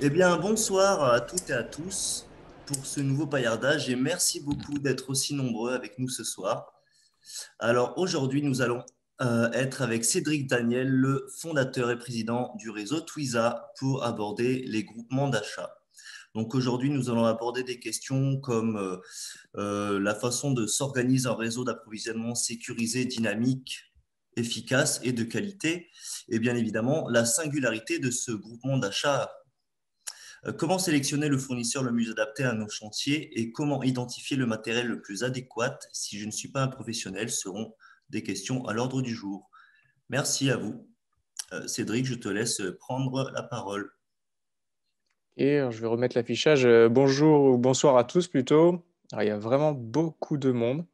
Eh bien, bonsoir à toutes et à tous pour ce nouveau paillardage et merci beaucoup d'être aussi nombreux avec nous ce soir. Alors aujourd'hui, nous allons euh, être avec Cédric Daniel, le fondateur et président du réseau Twiza, pour aborder les groupements d'achat. Donc aujourd'hui, nous allons aborder des questions comme euh, euh, la façon de s'organiser un réseau d'approvisionnement sécurisé, dynamique, efficace et de qualité, et bien évidemment la singularité de ce groupement d'achat euh, comment sélectionner le fournisseur le mieux adapté à nos chantiers et comment identifier le matériel le plus adéquat si je ne suis pas un professionnel seront des questions à l'ordre du jour. Merci à vous. Euh, Cédric, je te laisse prendre la parole. je vais remettre l'affichage. Euh, bonjour ou bonsoir à tous plutôt. il y a vraiment beaucoup de monde.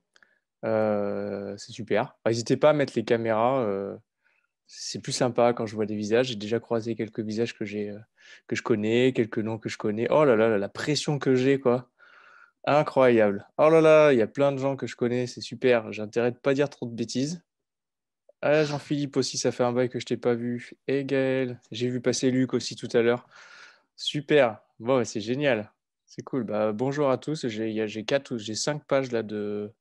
c'est super. N'hésitez pas à mettre les caméras c'est plus sympa quand je vois des visages. J'ai déjà croisé quelques visages euh, que, je connais, quelques noms que je connais. Oh là là, la pression que j'ai, quoi. Incroyable. Oh là là, il y a plein de gens que je connais, c'est super. J'ai intérêt de pas dire trop de bêtises. Ah, Jean-Philippe aussi, ça fait un bail que je t'ai pas vu. Et Gaël, j'ai vu passer Luc aussi tout à l'heure. Super. Bon, c'est génial. C'est cool. Bah, bonjour à tous. J'ai, j'ai quatre j'ai cinq pages là de,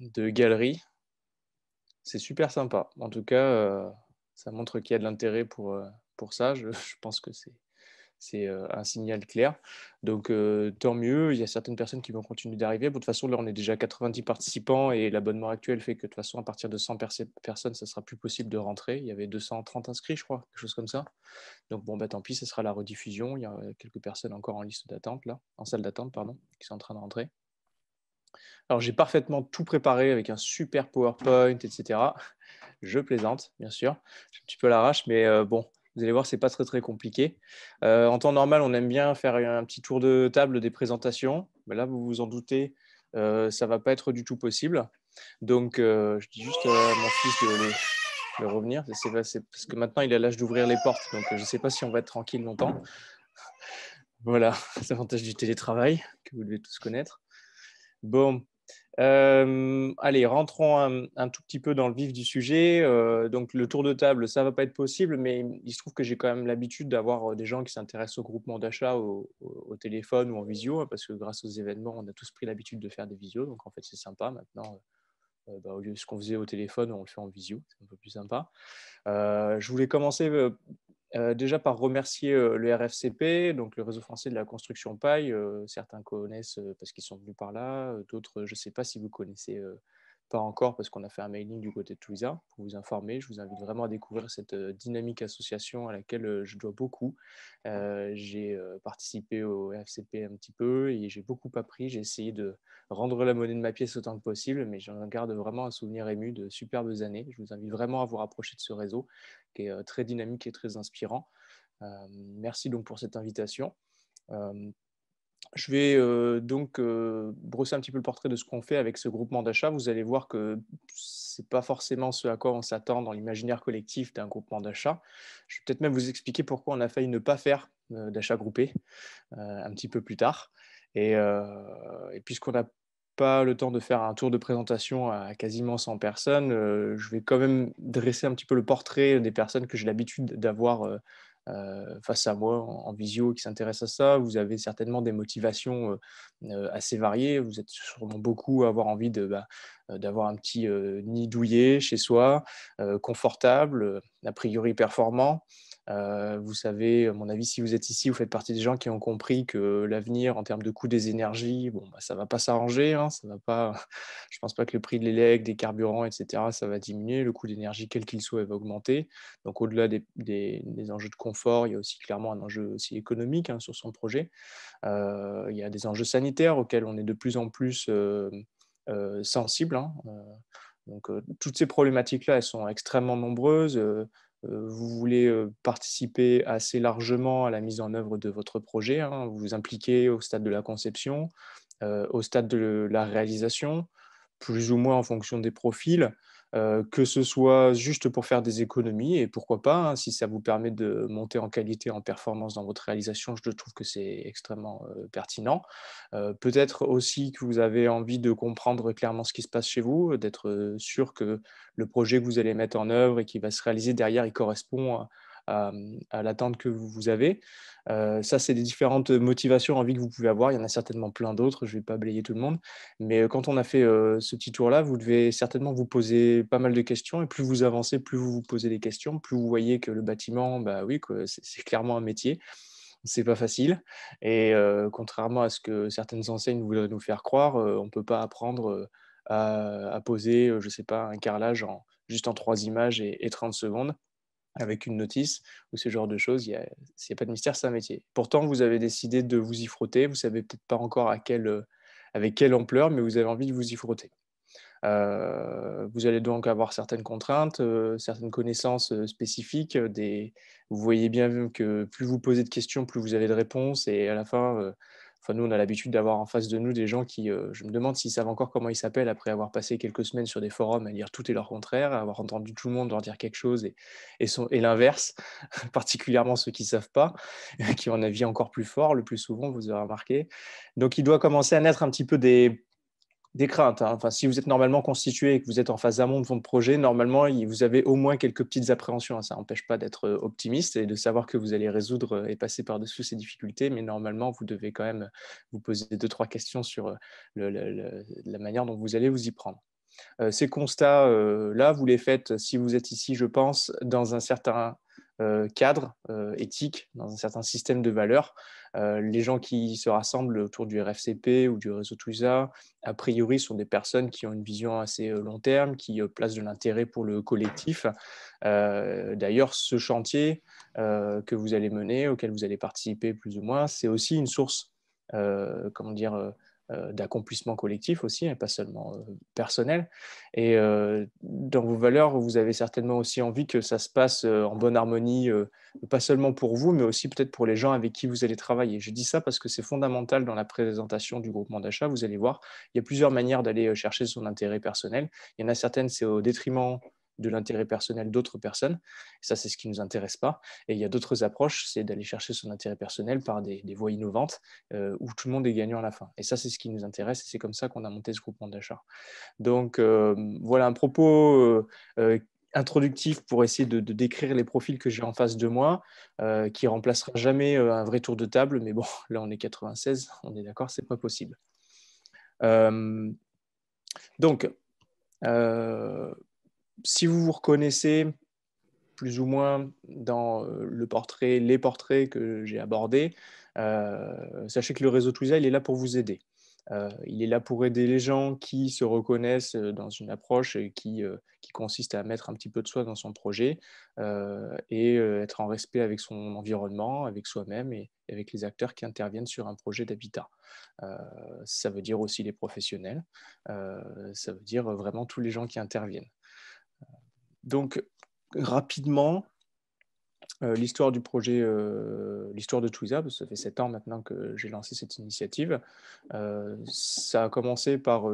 de galerie c'est super sympa. En tout cas, euh, ça montre qu'il y a de l'intérêt pour, euh, pour ça. Je, pense que c'est euh, un signal clair. Donc tant mieux, il y a certaines personnes qui vont continuer d'arriver. De toute façon, là, on est déjà 90 participants et l'abonnement actuel fait que de toute façon, à partir de 100 personnes, ça sera plus possible de rentrer. Il y avait 230 inscrits, je crois, quelque chose comme ça. Donc bon, bah, tant pis, ce sera la rediffusion. Il y a quelques personnes encore en liste d'attente, là, en salle d'attente, pardon, qui sont en train de rentrer. Alors, j'ai parfaitement tout préparé avec un super PowerPoint, etc. Je plaisante, bien sûr. Je suis un petit peu l'arrache, mais euh, bon, vous allez voir, c'est pas très, très compliqué. Euh, en temps normal, on aime bien faire un petit tour de table des présentations. Mais là, vous vous en doutez, euh, ça va pas être du tout possible. Donc, euh, je dis juste à mon fils de, revenir. parce que maintenant, il a l'âge d'ouvrir les portes. Donc, je ne sais pas si on va être tranquille longtemps. Voilà, c'est l'avantage du télétravail que vous devez tous connaître. Bon. Euh, allez, rentrons un, tout petit peu dans le vif du sujet. Euh, donc, le tour de table, ça ne va pas être possible, mais il se trouve que j'ai quand même l'habitude d'avoir euh, des gens qui s'intéressent au groupement d'achat au, téléphone ou en visio, hein, parce que grâce aux événements, on a tous pris l'habitude de faire des visios. Donc, en fait, c'est sympa maintenant. Bah, au lieu de ce qu'on faisait au téléphone, on le fait en visio, c'est un peu plus sympa. je voulais commencer euh, déjà par remercier euh, le RFCP, donc le réseau français de la construction paille. Euh, certains connaissent parce qu'ils sont venus par là, d'autres, je ne sais pas si vous connaissez pas encore parce qu'on a fait un mailing du côté de Twiza. pour vous informer. Je vous invite vraiment à découvrir cette euh, dynamique association à laquelle euh, je dois beaucoup. Euh, j'ai participé au RFCP un petit peu et j'ai beaucoup appris. J'ai essayé de rendre la monnaie de ma pièce autant que possible, mais j'en garde vraiment un souvenir ému de superbes années. Je vous invite vraiment à vous rapprocher de ce réseau qui est très dynamique et très inspirant. merci donc pour cette invitation. Je vais euh, donc euh, brosser un petit peu le portrait de ce qu'on fait avec ce groupement d'achat. Vous allez voir que ce n'est pas forcément ce à quoi on s'attend dans l'imaginaire collectif d'un groupement d'achat. Je vais peut-être même vous expliquer pourquoi on a failli ne pas faire euh, d'achat groupé un petit peu plus tard. Et, et puisqu'on n'a pas le temps de faire un tour de présentation à quasiment 100 personnes, je vais quand même dresser un petit peu le portrait des personnes que j'ai l'habitude d'avoir euh, face à moi en, visio qui s'intéresse à ça. Vous avez certainement des motivations euh, euh, assez variées. Vous êtes sûrement beaucoup à avoir envie bah, d'avoir un petit nid douillet chez soi, confortable, a priori performant vous savez, à mon avis, si vous êtes ici, vous faites partie des gens qui ont compris que l'avenir en termes de coût des énergies, bon, bah, ça ne va pas s'arranger. Hein, ça va pas... Je ne pense pas que le prix de l'élect, des carburants, etc., ça va diminuer. Le coût d'énergie, quel qu'il soit, va augmenter. Donc, au-delà des, des, enjeux de confort, il y a aussi clairement un enjeu aussi économique hein, sur son projet. il y a des enjeux sanitaires auxquels on est de plus en plus euh, sensible. Hein, donc, toutes ces problématiques-là, elles sont extrêmement nombreuses. Euh, vous voulez euh, participer assez largement à la mise en œuvre de votre projet, hein. vous vous impliquez au stade de la conception, euh, au stade de la réalisation, plus ou moins en fonction des profils. Euh, que ce soit juste pour faire des économies, et pourquoi pas, hein, si ça vous permet de monter en qualité, en performance dans votre réalisation, je trouve que c'est extrêmement euh, pertinent. Euh, peut-être aussi que vous avez envie de comprendre clairement ce qui se passe chez vous, d'être sûr que le projet que vous allez mettre en œuvre et qui va se réaliser derrière, il correspond à, à, l'attente que vous avez. Euh, ça, c'est des différentes motivations, envies que vous pouvez avoir. Il y en a certainement plein d'autres, je ne vais pas blayer tout le monde. Mais euh, quand on a fait euh, ce petit tour-là, vous devez certainement vous poser pas mal de questions. Et plus vous avancez, plus vous vous posez des questions, plus vous voyez que le bâtiment, bah oui, c'est clairement un métier. C'est pas facile. Et contrairement à ce que certaines enseignes voudraient nous faire croire, on ne peut pas apprendre à, poser, je sais pas, un carrelage en, juste en trois images et 30 secondes avec une notice ou ce genre de choses. il n'y a, pas de mystère, c'est un métier. Pourtant, vous avez décidé de vous y frotter. Vous savez peut-être pas encore euh, avec quelle ampleur, mais vous avez envie de vous y frotter. Euh, vous allez donc avoir certaines contraintes, euh, certaines connaissances spécifiques. Vous voyez bien que plus vous posez de questions, plus vous avez de réponses. Et à la fin, Enfin, nous, on a l'habitude d'avoir en face de nous des gens qui, euh, je me demande s'ils savent encore comment ils s'appellent après avoir passé quelques semaines sur des forums à lire tout et leur contraire, avoir entendu tout le monde leur dire quelque chose et, et, et l'inverse, particulièrement ceux qui ne savent pas, qui ont un avis encore plus fort le plus souvent, vous aurez remarqué. Donc, il doit commencer à naître un petit peu des, des craintes. Hein. Enfin, si vous êtes normalement constitué et que vous êtes en phase amont de votre projet, normalement, vous avez au moins quelques petites appréhensions. Hein. Ça n'empêche pas d'être euh, optimiste et de savoir que vous allez résoudre euh, et passer par-dessus ces difficultés, mais normalement, vous devez quand même euh, vous poser deux, trois questions sur la manière dont vous allez vous y prendre. ces constats-là, vous les faites si vous êtes ici, je pense, dans un certain cadre éthique, dans un certain système de valeurs. Euh, les gens qui se rassemblent autour du RFCP ou du réseau Tusa, a priori, sont des personnes qui ont une vision assez euh, long terme, qui euh, placent de l'intérêt pour le collectif. D'ailleurs, ce chantier que vous allez mener, auquel vous allez participer plus ou moins, c'est aussi une source, comment dire, euh, d'accomplissement collectif aussi, et hein, pas seulement euh, personnel. Et euh, dans vos valeurs, vous avez certainement aussi envie que ça se passe en bonne harmonie, pas seulement pour vous, mais aussi peut-être pour les gens avec qui vous allez travailler. Je dis ça parce que c'est fondamental dans la présentation du groupement d'achat. Vous allez voir, il y a plusieurs manières d'aller chercher son intérêt personnel. Il y en a certaines, c'est au détriment de l'intérêt personnel d'autres personnes. ça, c'est ce qui nous intéresse pas. Et il y a d'autres approches, c'est d'aller chercher son intérêt personnel par des, voies innovantes euh, où tout le monde est gagnant à la fin. Et ça, c'est ce qui nous intéresse et c'est comme ça qu'on a monté ce groupement d'achat. Donc, euh, voilà un propos euh, introductif pour essayer de, décrire les profils que j'ai en face de moi, qui remplacera jamais un vrai tour de table. Mais bon, là, on est 96, on est d'accord, c'est pas possible. donc, si vous vous reconnaissez plus ou moins dans euh, le portrait, les portraits que j'ai abordés, euh, sachez que le réseau Twiza, il est là pour vous aider. Euh, il est là pour aider les gens qui se reconnaissent dans une approche qui, qui consiste à mettre un petit peu de soi dans son projet et être en respect avec son environnement, avec soi-même et avec les acteurs qui interviennent sur un projet d'habitat. ça veut dire aussi les professionnels, ça veut dire vraiment tous les gens qui interviennent. Donc, rapidement, euh, l'histoire du projet, euh, l'histoire de Twiza, ça fait sept ans maintenant que j'ai lancé cette initiative. Euh, ça a commencé par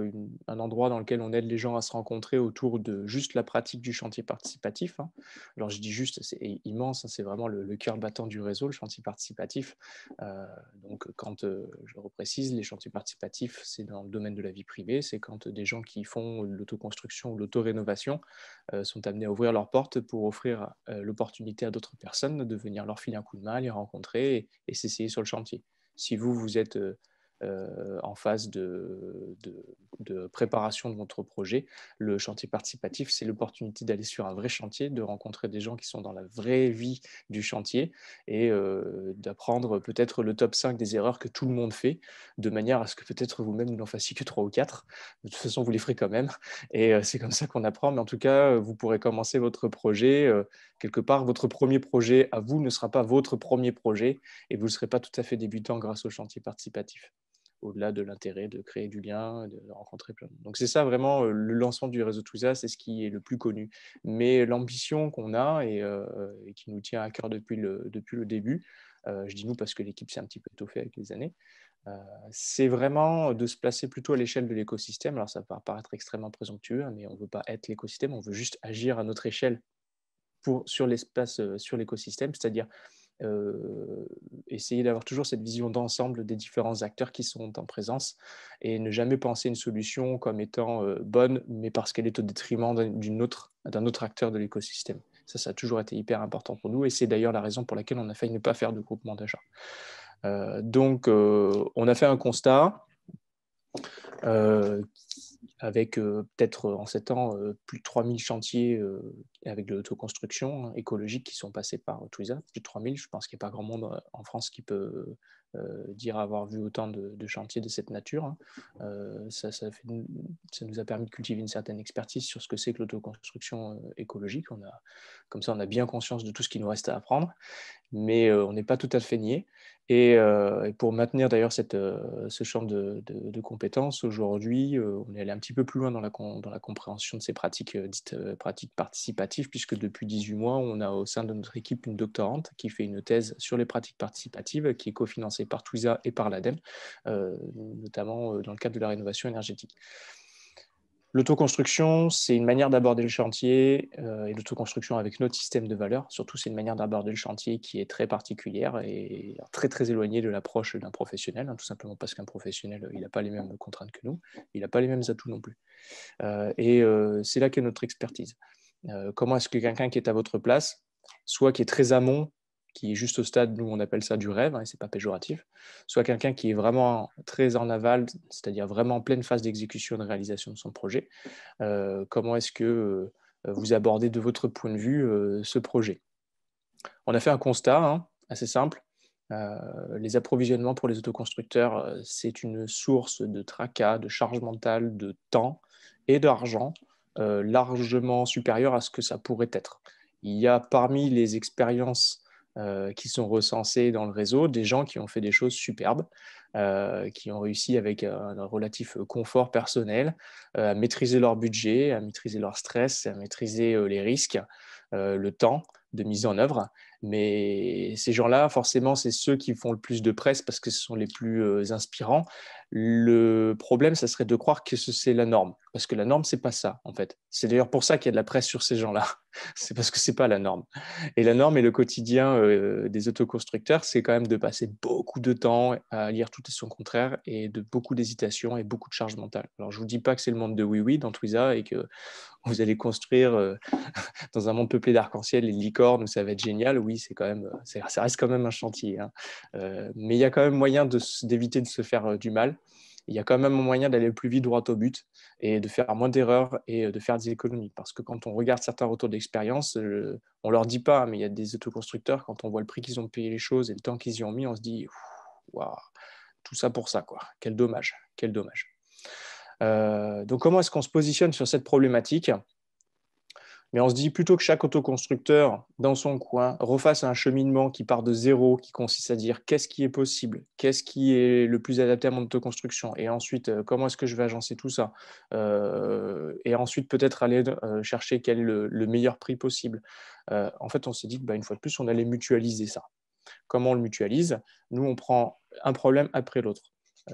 un endroit dans lequel on aide les gens à se rencontrer autour de juste la pratique du chantier participatif. Hein. Alors je dis juste, c'est immense, hein, c'est vraiment le, le, cœur battant du réseau, le chantier participatif. donc quand, je reprécise, les chantiers participatifs, c'est dans le domaine de la vie privée, c'est quand des gens qui font l'autoconstruction ou l'autorénovation sont amenés à ouvrir leurs portes pour offrir l'opportunité à d'autres personnes de venir leur filer un coup de main, les rencontrer et s'essayer sur le chantier. Si vous, vous êtes euh, euh, en phase de, préparation de votre projet. Le chantier participatif, c'est l'opportunité d'aller sur un vrai chantier, de rencontrer des gens qui sont dans la vraie vie du chantier et euh, d'apprendre peut-être le top 5 des erreurs que tout le monde fait, de manière à ce que peut-être vous-même n'en fassiez que 3 ou 4. De toute façon, vous les ferez quand même. Et euh, c'est comme ça qu'on apprend. Mais en tout cas, vous pourrez commencer votre projet. quelque part, votre premier projet à vous ne sera pas votre premier projet et vous ne serez pas tout à fait débutant grâce au chantier participatif au-delà de l'intérêt de créer du lien, de rencontrer plein de monde. Donc c'est ça vraiment euh, le lancement du réseau tusa c'est ce qui est le plus connu. Mais l'ambition qu'on a et, euh, qui nous tient à cœur depuis le, depuis le début, euh, je dis nous parce que l'équipe s'est un petit peu étoffée avec les années, c'est vraiment de se placer plutôt à l'échelle de l'écosystème. Alors ça peut paraître extrêmement présomptueux, hein, mais on ne veut pas être l'écosystème, on veut juste agir à notre échelle pour, sur l'espace, sur l'écosystème, c'est-à-dire euh, essayer d'avoir toujours cette vision d'ensemble des différents acteurs qui sont en présence et ne jamais penser une solution comme étant euh, bonne, mais parce qu'elle est au détriment d'un autre, autre, acteur de l'écosystème. Ça, ça a toujours été hyper important pour nous et c'est d'ailleurs la raison pour laquelle on a failli ne pas faire de groupement d'achat euh, donc, on a fait un constat avec euh, peut-être euh, en sept ans euh, plus de 3000 chantiers avec de l'autoconstruction écologique qui sont passés par Twiza, plus de 3000, je pense qu'il n'y a pas grand monde en France qui peut dire avoir vu autant de, chantiers de cette nature. Hein. Ça, nous a permis de cultiver une certaine expertise sur ce que c'est que l'autoconstruction écologique. comme ça, on a bien conscience de tout ce qu'il nous reste à apprendre, mais on n'est pas tout à fait nié. Euh, et, pour maintenir d'ailleurs euh, ce champ de, compétences, aujourd'hui, euh, on est allé un petit peu plus loin dans la, compréhension de ces pratiques dites pratiques participatives, puisque depuis 18 mois, on a au sein de notre équipe une doctorante qui fait une thèse sur les pratiques participatives, qui est cofinancée par TWISA et par l'ADEME, notamment dans le cadre de la rénovation énergétique. L'autoconstruction, c'est une manière d'aborder le chantier, euh, et l'autoconstruction avec notre système de valeur, surtout, c'est une manière d'aborder le chantier qui est très particulière et très très éloignée de l'approche d'un professionnel, hein, tout simplement parce qu'un professionnel, il n'a pas les mêmes contraintes que nous, il n'a pas les mêmes atouts non plus. Euh, et euh, c'est là qu'est notre expertise. comment est-ce que quelqu'un qui est à votre place, soit qui est très amont qui est juste au stade, où on appelle ça du rêve, hein, et c'est pas péjoratif, soit quelqu'un qui est vraiment très en aval, c'est-à-dire vraiment en pleine phase d'exécution et de réalisation de son projet. Euh, comment est-ce que euh, vous abordez de votre point de vue euh, ce projet On a fait un constat hein, assez simple. les approvisionnements pour les autoconstructeurs, c'est une source de tracas, de charge mentale, de temps et d'argent largement supérieure à ce que ça pourrait être. Il y a parmi les expériences euh, qui sont recensés dans le réseau, des gens qui ont fait des choses superbes, euh, qui ont réussi avec euh, un relatif confort personnel à maîtriser leur budget, à maîtriser leur stress, à maîtriser les risques, le temps de mise en œuvre. Mais ces gens-là, forcément, c'est ceux qui font le plus de presse parce que ce sont les plus euh, inspirants. Le problème, ça serait de croire que c'est la norme, parce que la norme, c'est pas ça, en fait. C'est d'ailleurs pour ça qu'il y a de la presse sur ces gens-là. c'est parce que c'est pas la norme. Et la norme et le quotidien euh, des autoconstructeurs, c'est quand même de passer beaucoup de temps à lire tout et son contraire et de beaucoup d'hésitation et beaucoup de charge mentale. Alors, je vous dis pas que c'est le monde de oui-oui dans Twiza et que vous allez construire euh, dans un monde peuplé d'arc-en-ciel et de licornes où ça va être génial. Oui, oui, c'est quand même, euh, ça reste quand même un chantier. Hein. Euh, mais il y a quand même moyen d'éviter de, se faire euh, du mal. Il y a quand même moyen d'aller plus vite droit au but et de faire moins d'erreurs et de faire des économies. Parce que quand on regarde certains retours d'expérience, on leur dit pas, mais il y a des autoconstructeurs, quand on voit le prix qu'ils ont payé les choses et le temps qu'ils y ont mis, on se dit, tout ça pour ça, quoi. Quel dommage, quel dommage. donc comment est-ce qu'on se positionne sur cette problématique mais on se dit plutôt que chaque autoconstructeur, dans son coin, refasse un cheminement qui part de zéro, qui consiste à dire qu'est-ce qui est possible, qu'est-ce qui est le plus adapté à mon autoconstruction, et ensuite euh, comment est-ce que je vais agencer tout ça, euh, et ensuite peut-être aller euh, chercher quel est le, meilleur prix possible. en fait, on s'est dit qu'une bah, une fois de plus, on allait mutualiser ça. Comment on le mutualise Nous, on prend un problème après l'autre.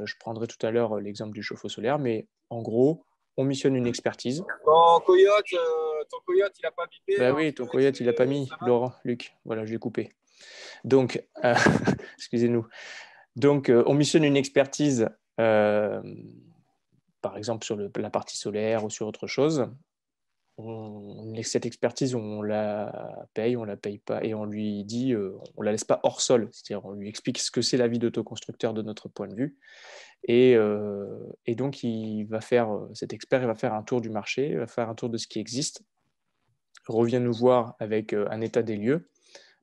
je prendrai tout à l'heure l'exemple du chauffe-eau solaire, mais en gros, on missionne une expertise. Ton coyote, euh, ton coyote il n'a pas bipé. Bah oui, ton coyote, il n'a pas mis, Laurent, Luc. Voilà, je l'ai coupé. Donc, euh, excusez-nous. Donc, euh, on missionne une expertise, par exemple, sur la partie solaire ou sur autre chose. On, cette expertise, on la paye, on la paye pas, et on lui dit, on la laisse pas hors sol, c'est-à-dire on lui explique ce que c'est la vie d'autoconstructeur de notre point de vue, euh, et, donc, il va faire, euh, cet expert il va faire un tour du marché, va faire un tour de ce qui existe, revient nous voir avec euh, un état des lieux,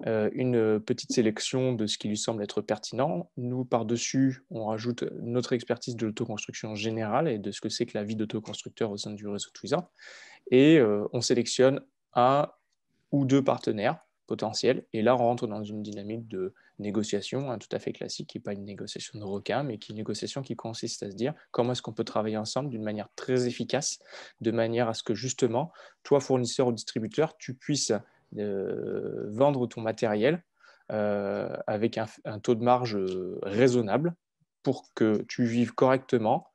une petite sélection de ce qui lui semble être pertinent. Nous, par-dessus, on rajoute notre expertise de l'autoconstruction générale et de ce que c'est que la vie d'autoconstructeur au sein du réseau Twiza. Et on sélectionne un ou deux partenaires potentiel. Et là, on rentre dans une dynamique de négociation hein, tout à fait classique, qui n'est pas une négociation de requin, mais qui est une négociation qui consiste à se dire comment est-ce qu'on peut travailler ensemble d'une manière très efficace, de manière à ce que justement, toi, fournisseur ou distributeur, tu puisses euh, vendre ton matériel euh, avec un taux de marge euh, raisonnable pour que tu vives correctement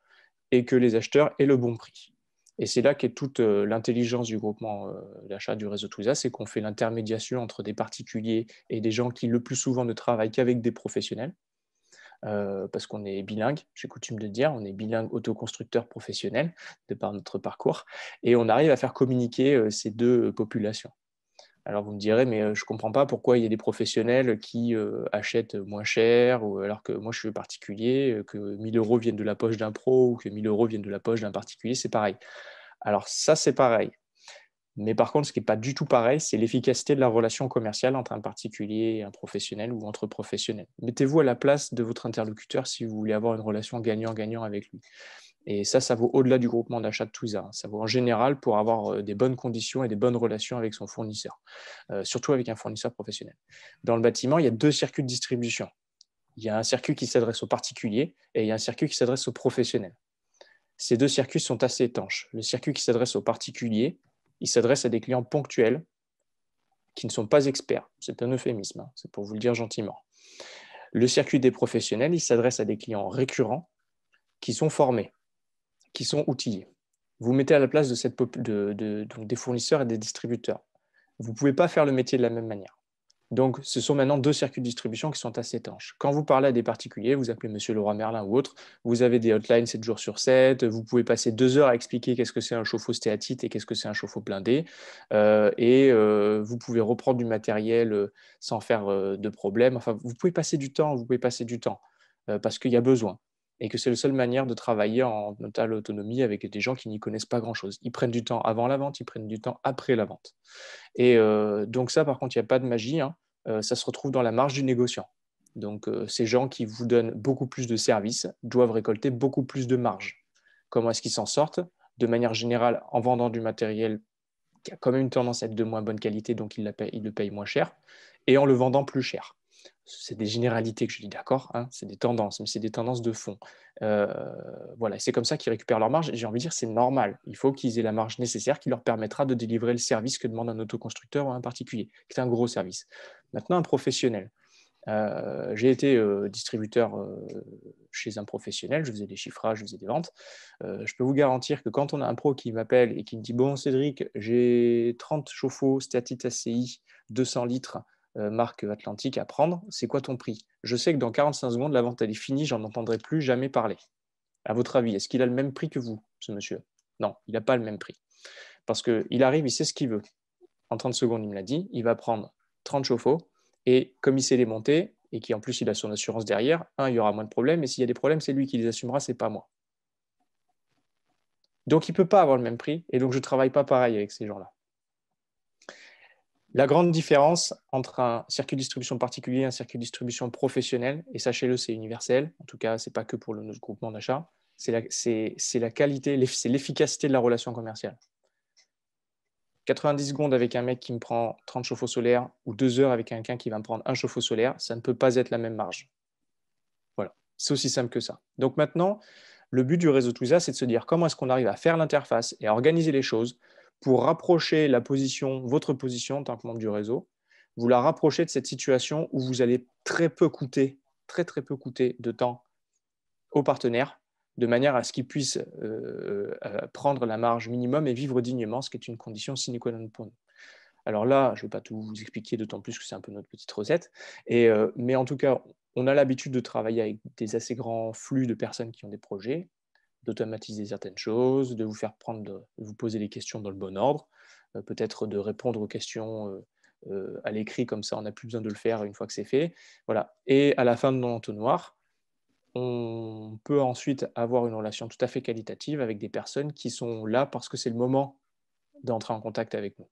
et que les acheteurs aient le bon prix. Et c'est là qu'est toute euh, l'intelligence du groupement euh, d'achat du réseau Twiza, c'est qu'on fait l'intermédiation entre des particuliers et des gens qui le plus souvent ne travaillent qu'avec des professionnels, euh, parce qu'on est bilingue, j'ai coutume de dire, on est bilingue autoconstructeur professionnel de par notre parcours, et on arrive à faire communiquer ces deux populations. Alors vous me direz, mais euh, je ne comprends pas pourquoi il y a des professionnels qui euh, achètent moins cher, ou alors que moi je suis particulier, euh, que 1000 euros viennent de la poche d'un pro ou que 1000 euros viennent de la poche d'un particulier, c'est pareil. Alors ça, c'est pareil. Mais par contre, ce qui n'est pas du tout pareil, c'est l'efficacité de la relation commerciale entre un particulier et un professionnel ou entre professionnels. Mettez-vous à la place de votre interlocuteur si vous voulez avoir une relation gagnant-gagnant avec lui. Et ça, ça vaut au-delà du groupement d'achat de TWISA. Hein. Ça vaut en général pour avoir euh, des bonnes conditions et des bonnes relations avec son fournisseur, euh, surtout avec un fournisseur professionnel. Dans le bâtiment, il y a deux circuits de distribution. Il y a un circuit qui s'adresse aux particuliers et il y a un circuit qui s'adresse aux professionnels. Ces deux circuits sont assez étanches. Le circuit qui s'adresse aux particuliers, il s'adresse à des clients ponctuels qui ne sont pas experts. C'est un euphémisme, hein. c'est pour vous le dire gentiment. Le circuit des professionnels, il s'adresse à des clients récurrents qui sont formés qui sont outillés. Vous mettez à la place de cette de, de, donc des fournisseurs et des distributeurs. Vous ne pouvez pas faire le métier de la même manière. Donc, ce sont maintenant deux circuits de distribution qui sont assez étanches. Quand vous parlez à des particuliers, vous appelez Monsieur Leroy Merlin ou autre, vous avez des hotlines 7 jours sur 7, vous pouvez passer deux heures à expliquer qu'est-ce que c'est un chauffe-eau stéatite et qu'est-ce que c'est un chauffe-eau blindé, euh, et euh, vous pouvez reprendre du matériel euh, sans faire de problème. Enfin, vous pouvez passer du temps, vous pouvez passer du temps, parce qu'il y a besoin et que c'est la seule manière de travailler en totale autonomie avec des gens qui n'y connaissent pas grand-chose. Ils prennent du temps avant la vente, ils prennent du temps après la vente. Et euh, donc ça, par contre, il n'y a pas de magie, hein. euh, ça se retrouve dans la marge du négociant. Donc euh, ces gens qui vous donnent beaucoup plus de services doivent récolter beaucoup plus de marge. Comment est-ce qu'ils s'en sortent De manière générale, en vendant du matériel qui a quand même une tendance à être de moins bonne qualité, donc ils le payent moins cher, et en le vendant plus cher c'est des généralités que je dis, d'accord hein, C'est des tendances, mais c'est des tendances de fond. Euh, voilà, c'est comme ça qu'ils récupèrent leur marge. J'ai envie de dire, c'est normal. Il faut qu'ils aient la marge nécessaire qui leur permettra de délivrer le service que demande un autoconstructeur ou un particulier, qui est un gros service. Maintenant, un professionnel. Euh, j'ai été euh, distributeur chez un professionnel, je faisais des chiffrages, je faisais des ventes. je peux vous garantir que quand on a un pro qui m'appelle et qui me dit Bon, Cédric, j'ai 30 chauffe-eau statite ACI, 200 litres, euh, marque Atlantique à prendre, c'est quoi ton prix Je sais que dans 45 secondes, la vente elle est finie, j'en entendrai plus jamais parler. À votre avis, est-ce qu'il a le même prix que vous, ce monsieur Non, il n'a pas le même prix. Parce qu'il arrive, il sait ce qu'il veut. En 30 secondes, il me l'a dit, il va prendre 30 chauffe-eau et comme il sait les monter et qu'en plus il a son assurance derrière, un, il y aura moins de problèmes et s'il y a des problèmes, c'est lui qui les assumera, c'est pas moi. Donc il ne peut pas avoir le même prix et donc je ne travaille pas pareil avec ces gens-là. La grande différence entre un circuit de distribution particulier et un circuit de distribution professionnel, et sachez-le, c'est universel, en tout cas, ce n'est pas que pour le, groupement d'achat, c'est la, qualité, c'est l'efficacité de la relation commerciale. 90 secondes avec un mec qui me prend 30 chauffe-eau solaires ou deux heures avec quelqu'un qui va me prendre un chauffe-eau solaire, ça ne peut pas être la même marge. Voilà, c'est aussi simple que ça. Donc maintenant, le but du réseau Twiza, c'est de se dire comment est-ce qu'on arrive à faire l'interface et à organiser les choses pour rapprocher la position, votre position en tant que membre du réseau, vous la rapprochez de cette situation où vous allez très peu coûter, très très peu coûter de temps aux partenaires, de manière à ce qu'ils puissent euh, euh, prendre la marge minimum et vivre dignement, ce qui est une condition sine qua non pour nous. Alors là, je ne vais pas tout vous expliquer, d'autant plus que c'est un peu notre petite recette. Euh, mais en tout cas, on a l'habitude de travailler avec des assez grands flux de personnes qui ont des projets, d'automatiser certaines choses, de vous faire prendre, de, vous poser les questions dans le bon ordre, euh, peut-être de répondre aux questions euh, euh, à l'écrit, comme ça on n'a plus besoin de le faire une fois que c'est fait. Voilà. Et à la fin de mon entonnoir, on peut ensuite avoir une relation tout à fait qualitative avec des personnes qui sont là parce que c'est le moment d'entrer en contact avec nous.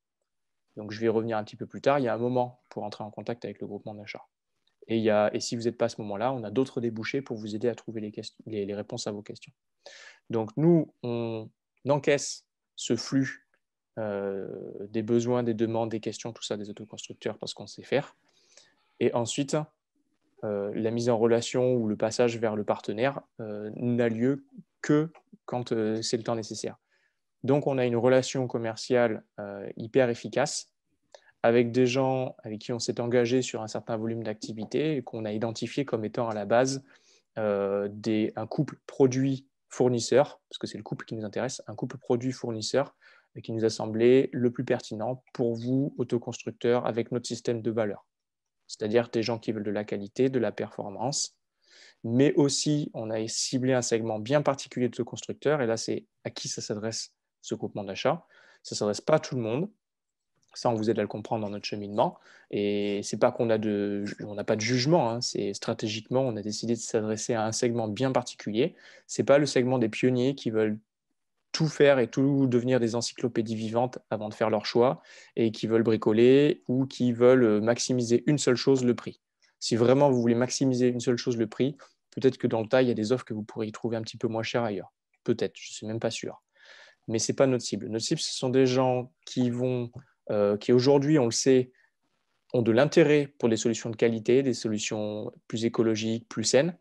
Donc je vais revenir un petit peu plus tard, il y a un moment pour entrer en contact avec le groupement d'achat. Et, si vous n'êtes pas à ce moment-là, on a d'autres débouchés pour vous aider à trouver les, réponses à vos questions. Donc nous, on encaisse ce flux euh, des besoins, des demandes, des questions, tout ça des autoconstructeurs parce qu'on sait faire. Et ensuite, euh, la mise en relation ou le passage vers le partenaire euh, n'a lieu que quand c'est le temps nécessaire. Donc on a une relation commerciale hyper efficace avec des gens avec qui on s'est engagé sur un certain volume d'activité et qu'on a identifié comme étant à la base euh, un couple produit-fournisseur, parce que c'est le couple qui nous intéresse, un couple produit-fournisseur qui nous a semblé le plus pertinent pour vous, autoconstructeurs, avec notre système de valeur. C'est-à-dire des gens qui veulent de la qualité, de la performance, mais aussi on a ciblé un segment bien particulier de ce constructeur, et là c'est à qui ça s'adresse ce groupement d'achat. Ça ne s'adresse pas à tout le monde, ça, on vous aide à le comprendre dans notre cheminement. Et c'est pas qu'on a de, on n'a pas de jugement. Hein. C'est stratégiquement, on a décidé de s'adresser à un segment bien particulier. C'est pas le segment des pionniers qui veulent tout faire et tout devenir des encyclopédies vivantes avant de faire leur choix et qui veulent bricoler ou qui veulent maximiser une seule chose, le prix. Si vraiment vous voulez maximiser une seule chose, le prix, peut-être que dans le tas, il y a des offres que vous pourriez y trouver un petit peu moins cher ailleurs. Peut-être, je ne suis même pas sûr. Mais ce n'est pas notre cible. Notre cible, ce sont des gens qui vont euh, qui aujourd'hui, on le sait, ont de l'intérêt pour des solutions de qualité, des solutions plus écologiques, plus saines,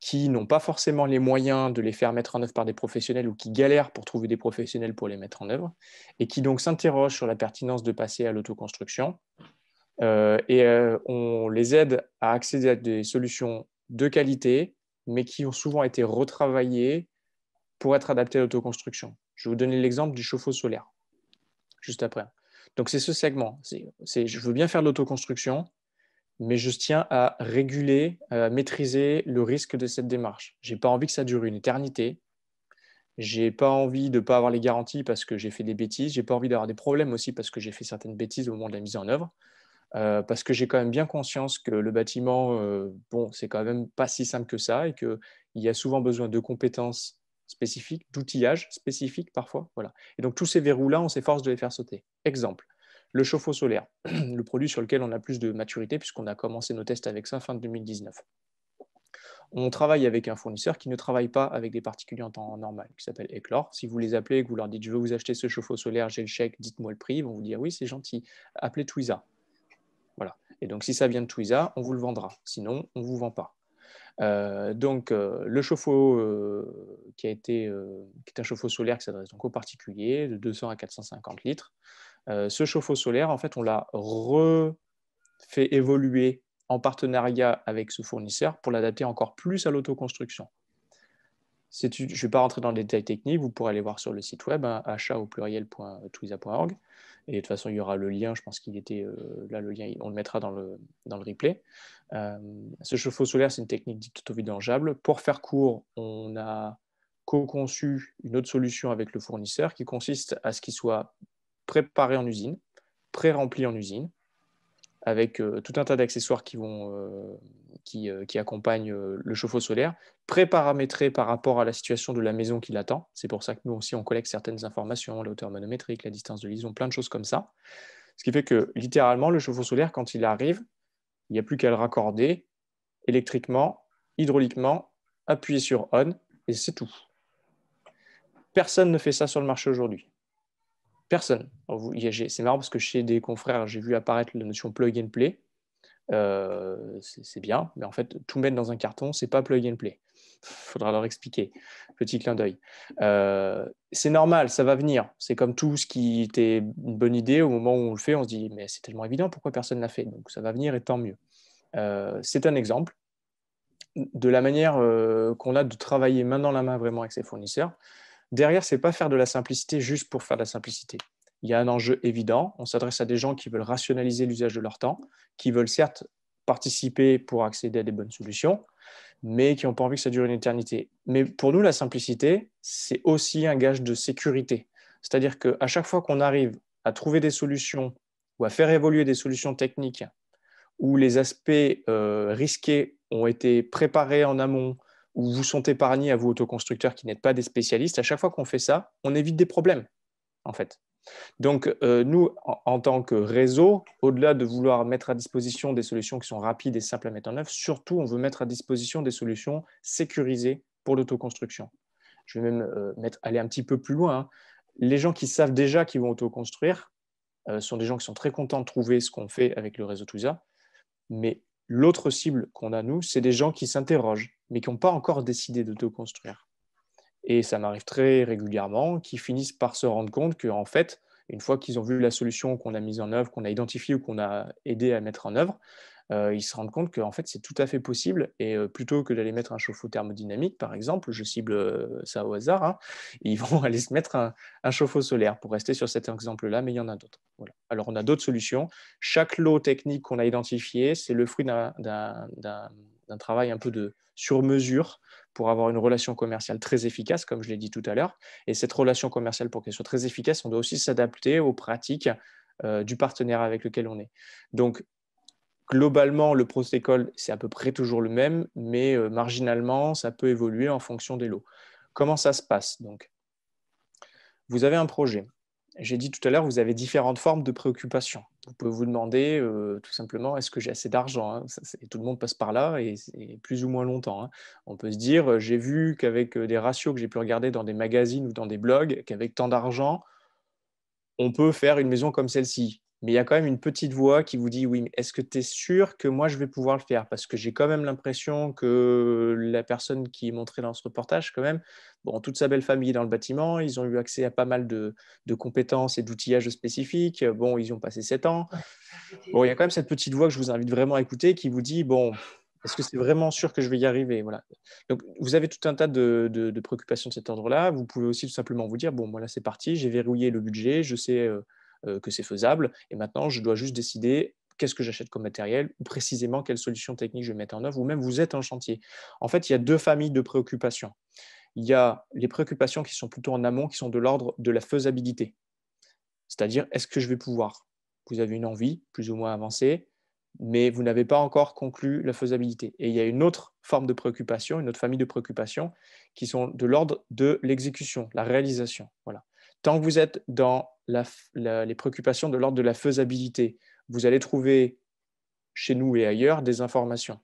qui n'ont pas forcément les moyens de les faire mettre en œuvre par des professionnels ou qui galèrent pour trouver des professionnels pour les mettre en œuvre, et qui donc s'interrogent sur la pertinence de passer à l'autoconstruction. Euh, et euh, on les aide à accéder à des solutions de qualité, mais qui ont souvent été retravaillées pour être adaptées à l'autoconstruction. Je vais vous donner l'exemple du chauffe-eau solaire, juste après. Donc c'est ce segment. je veux bien faire de l'autoconstruction, mais je tiens à réguler, à maîtriser le risque de cette démarche. J'ai pas envie que ça dure une éternité. J'ai pas envie de ne pas avoir les garanties parce que j'ai fait des bêtises. J'ai pas envie d'avoir des problèmes aussi parce que j'ai fait certaines bêtises au moment de la mise en œuvre. Euh, parce que j'ai quand même bien conscience que le bâtiment, euh, bon, c'est quand même pas si simple que ça et qu'il y a souvent besoin de compétences spécifiques, d'outillage spécifiques parfois. Voilà. Et donc tous ces verrous-là, on s'efforce de les faire sauter. Exemple, le chauffe-eau solaire, le produit sur lequel on a plus de maturité puisqu'on a commencé nos tests avec ça fin 2019. On travaille avec un fournisseur qui ne travaille pas avec des particuliers en temps normal, qui s'appelle Eclor. Si vous les appelez et que vous leur dites je veux vous acheter ce chauffe-eau solaire, j'ai le chèque, dites-moi le prix, ils vont vous dire oui, c'est gentil, appelez Twiza. Voilà. Et donc si ça vient de Twiza, on vous le vendra. Sinon, on ne vous vend pas. Euh, donc, euh, le chauffe-eau euh, qui, a est un chauffe-eau solaire qui s'adresse donc aux particuliers de 200 à 450 litres, euh, ce chauffe-eau solaire, en fait, on l'a refait évoluer en partenariat avec ce fournisseur pour l'adapter encore plus à l'autoconstruction. Je ne vais pas rentrer dans les détails techniques, vous pourrez aller voir sur le site web, hein, achat au org Et de toute façon, il y aura le lien, je pense qu'il était euh, là, le lien, on le mettra dans le, dans le replay. Euh, ce chauffe-eau solaire, c'est une technique dite auto-vidangeable. Pour faire court, on a co-conçu une autre solution avec le fournisseur qui consiste à ce qu'il soit préparé en usine, pré-rempli en usine, avec euh, tout un tas d'accessoires qui, vont, euh, euh, qui, accompagnent le chauffe-eau solaire, pré-paramétré par rapport à la situation de la maison qui l'attend. C'est pour ça que nous aussi, on collecte certaines informations, la hauteur manométrique, la distance de liaison, plein de choses comme ça. Ce qui fait que littéralement, le chauffe-eau solaire, quand il arrive, il n'y a plus qu'à le raccorder électriquement, hydrauliquement, appuyer sur on, et c'est tout. Personne ne fait ça sur le marché aujourd'hui. Personne. C'est marrant parce que chez des confrères, j'ai vu apparaître la notion plug and play. Euh, c'est bien, mais en fait, tout mettre dans un carton, c'est pas plug and play. Faudra leur expliquer. Petit clin d'œil. Euh, c'est normal, ça va venir. C'est comme tout ce qui était une bonne idée au moment où on le fait, on se dit mais c'est tellement évident, pourquoi personne l'a fait Donc ça va venir et tant mieux. Euh, c'est un exemple de la manière qu'on a de travailler main dans la main vraiment avec ses fournisseurs. Derrière, c'est pas faire de la simplicité juste pour faire de la simplicité. Il y a un enjeu évident. On s'adresse à des gens qui veulent rationaliser l'usage de leur temps, qui veulent certes participer pour accéder à des bonnes solutions, mais qui n'ont pas envie que ça dure une éternité. Mais pour nous, la simplicité, c'est aussi un gage de sécurité. C'est-à-dire qu'à chaque fois qu'on arrive à trouver des solutions ou à faire évoluer des solutions techniques où les aspects euh, risqués ont été préparés en amont, vous sont épargnés à vous autoconstructeurs qui n'êtes pas des spécialistes. À chaque fois qu'on fait ça, on évite des problèmes, en fait. Donc, euh, nous, en, tant que réseau, au-delà de vouloir mettre à disposition des solutions qui sont rapides et simples à mettre en œuvre, surtout, on veut mettre à disposition des solutions sécurisées pour l'autoconstruction. Je vais même euh, aller un petit peu plus loin. Hein. Les gens qui savent déjà qu'ils vont autoconstruire euh, sont des gens qui sont très contents de trouver ce qu'on fait avec le réseau TUSA. Mais l'autre cible qu'on a, nous, c'est des gens qui s'interrogent, mais qui n'ont pas encore décidé d'auto-construire Et ça m'arrive très régulièrement qu'ils finissent par se rendre compte qu'en en fait, une fois qu'ils ont vu la solution qu'on a mise en œuvre, qu'on a identifiée ou qu'on a aidé à mettre en œuvre, euh, ils se rendent compte qu'en fait, c'est tout à fait possible. Et euh, plutôt que d'aller mettre un chauffe-eau thermodynamique, par exemple, je cible euh, ça au hasard, hein, ils vont aller se mettre un, chauffe-eau solaire pour rester sur cet exemple-là, mais il y en a d'autres. Voilà. Alors, on a d'autres solutions. Chaque lot technique qu'on a identifié, c'est le fruit d'un d'un travail un peu de sur mesure pour avoir une relation commerciale très efficace, comme je l'ai dit tout à l'heure. Et cette relation commerciale, pour qu'elle soit très efficace, on doit aussi s'adapter aux pratiques euh, du partenaire avec lequel on est. Donc, globalement, le protocole, c'est à peu près toujours le même, mais euh, marginalement, ça peut évoluer en fonction des lots. Comment ça se passe donc Vous avez un projet. J'ai dit tout à l'heure, vous avez différentes formes de préoccupations vous pouvez vous demander tout simplement est-ce que j'ai assez d'argent hein? Tout le monde passe par là et, plus ou moins longtemps. Hein. On peut se dire j'ai vu qu'avec des ratios que j'ai pu regarder dans des magazines ou dans des blogs, qu'avec tant d'argent, on peut faire une maison comme celle-ci mais il y a quand même une petite voix qui vous dit oui, mais est-ce que tu es sûr que moi je vais pouvoir le faire Parce que j'ai quand même l'impression que la personne qui est montrée dans ce reportage, quand même, bon, toute sa belle famille est dans le bâtiment, ils ont eu accès à pas mal de, de compétences et d'outillages spécifiques. Bon, ils ont passé 7 ans. Bon, il y a quand même cette petite voix que je vous invite vraiment à écouter qui vous dit bon, est-ce que c'est vraiment sûr que je vais y arriver voilà. Donc, vous avez tout un tas de, de, préoccupations de cet ordre-là. Vous pouvez aussi tout simplement vous dire bon, moi là, c'est parti, j'ai verrouillé le budget, je sais. Euh, euh, que c'est faisable. Et maintenant, je dois juste décider qu'est-ce que j'achète comme matériel, ou précisément quelle solution technique je vais mettre en œuvre, ou même vous êtes en chantier. En fait, il y a deux familles de préoccupations. Il y a les préoccupations qui sont plutôt en amont, qui sont de l'ordre de la faisabilité. C'est-à-dire, est-ce que je vais pouvoir Vous avez une envie plus ou moins avancée, mais vous n'avez pas encore conclu la faisabilité. Et il y a une autre forme de préoccupation, une autre famille de préoccupations, qui sont de l'ordre de l'exécution, la réalisation. Voilà. Tant que vous êtes dans les préoccupations de l'ordre de la faisabilité. Vous allez trouver chez nous et ailleurs des informations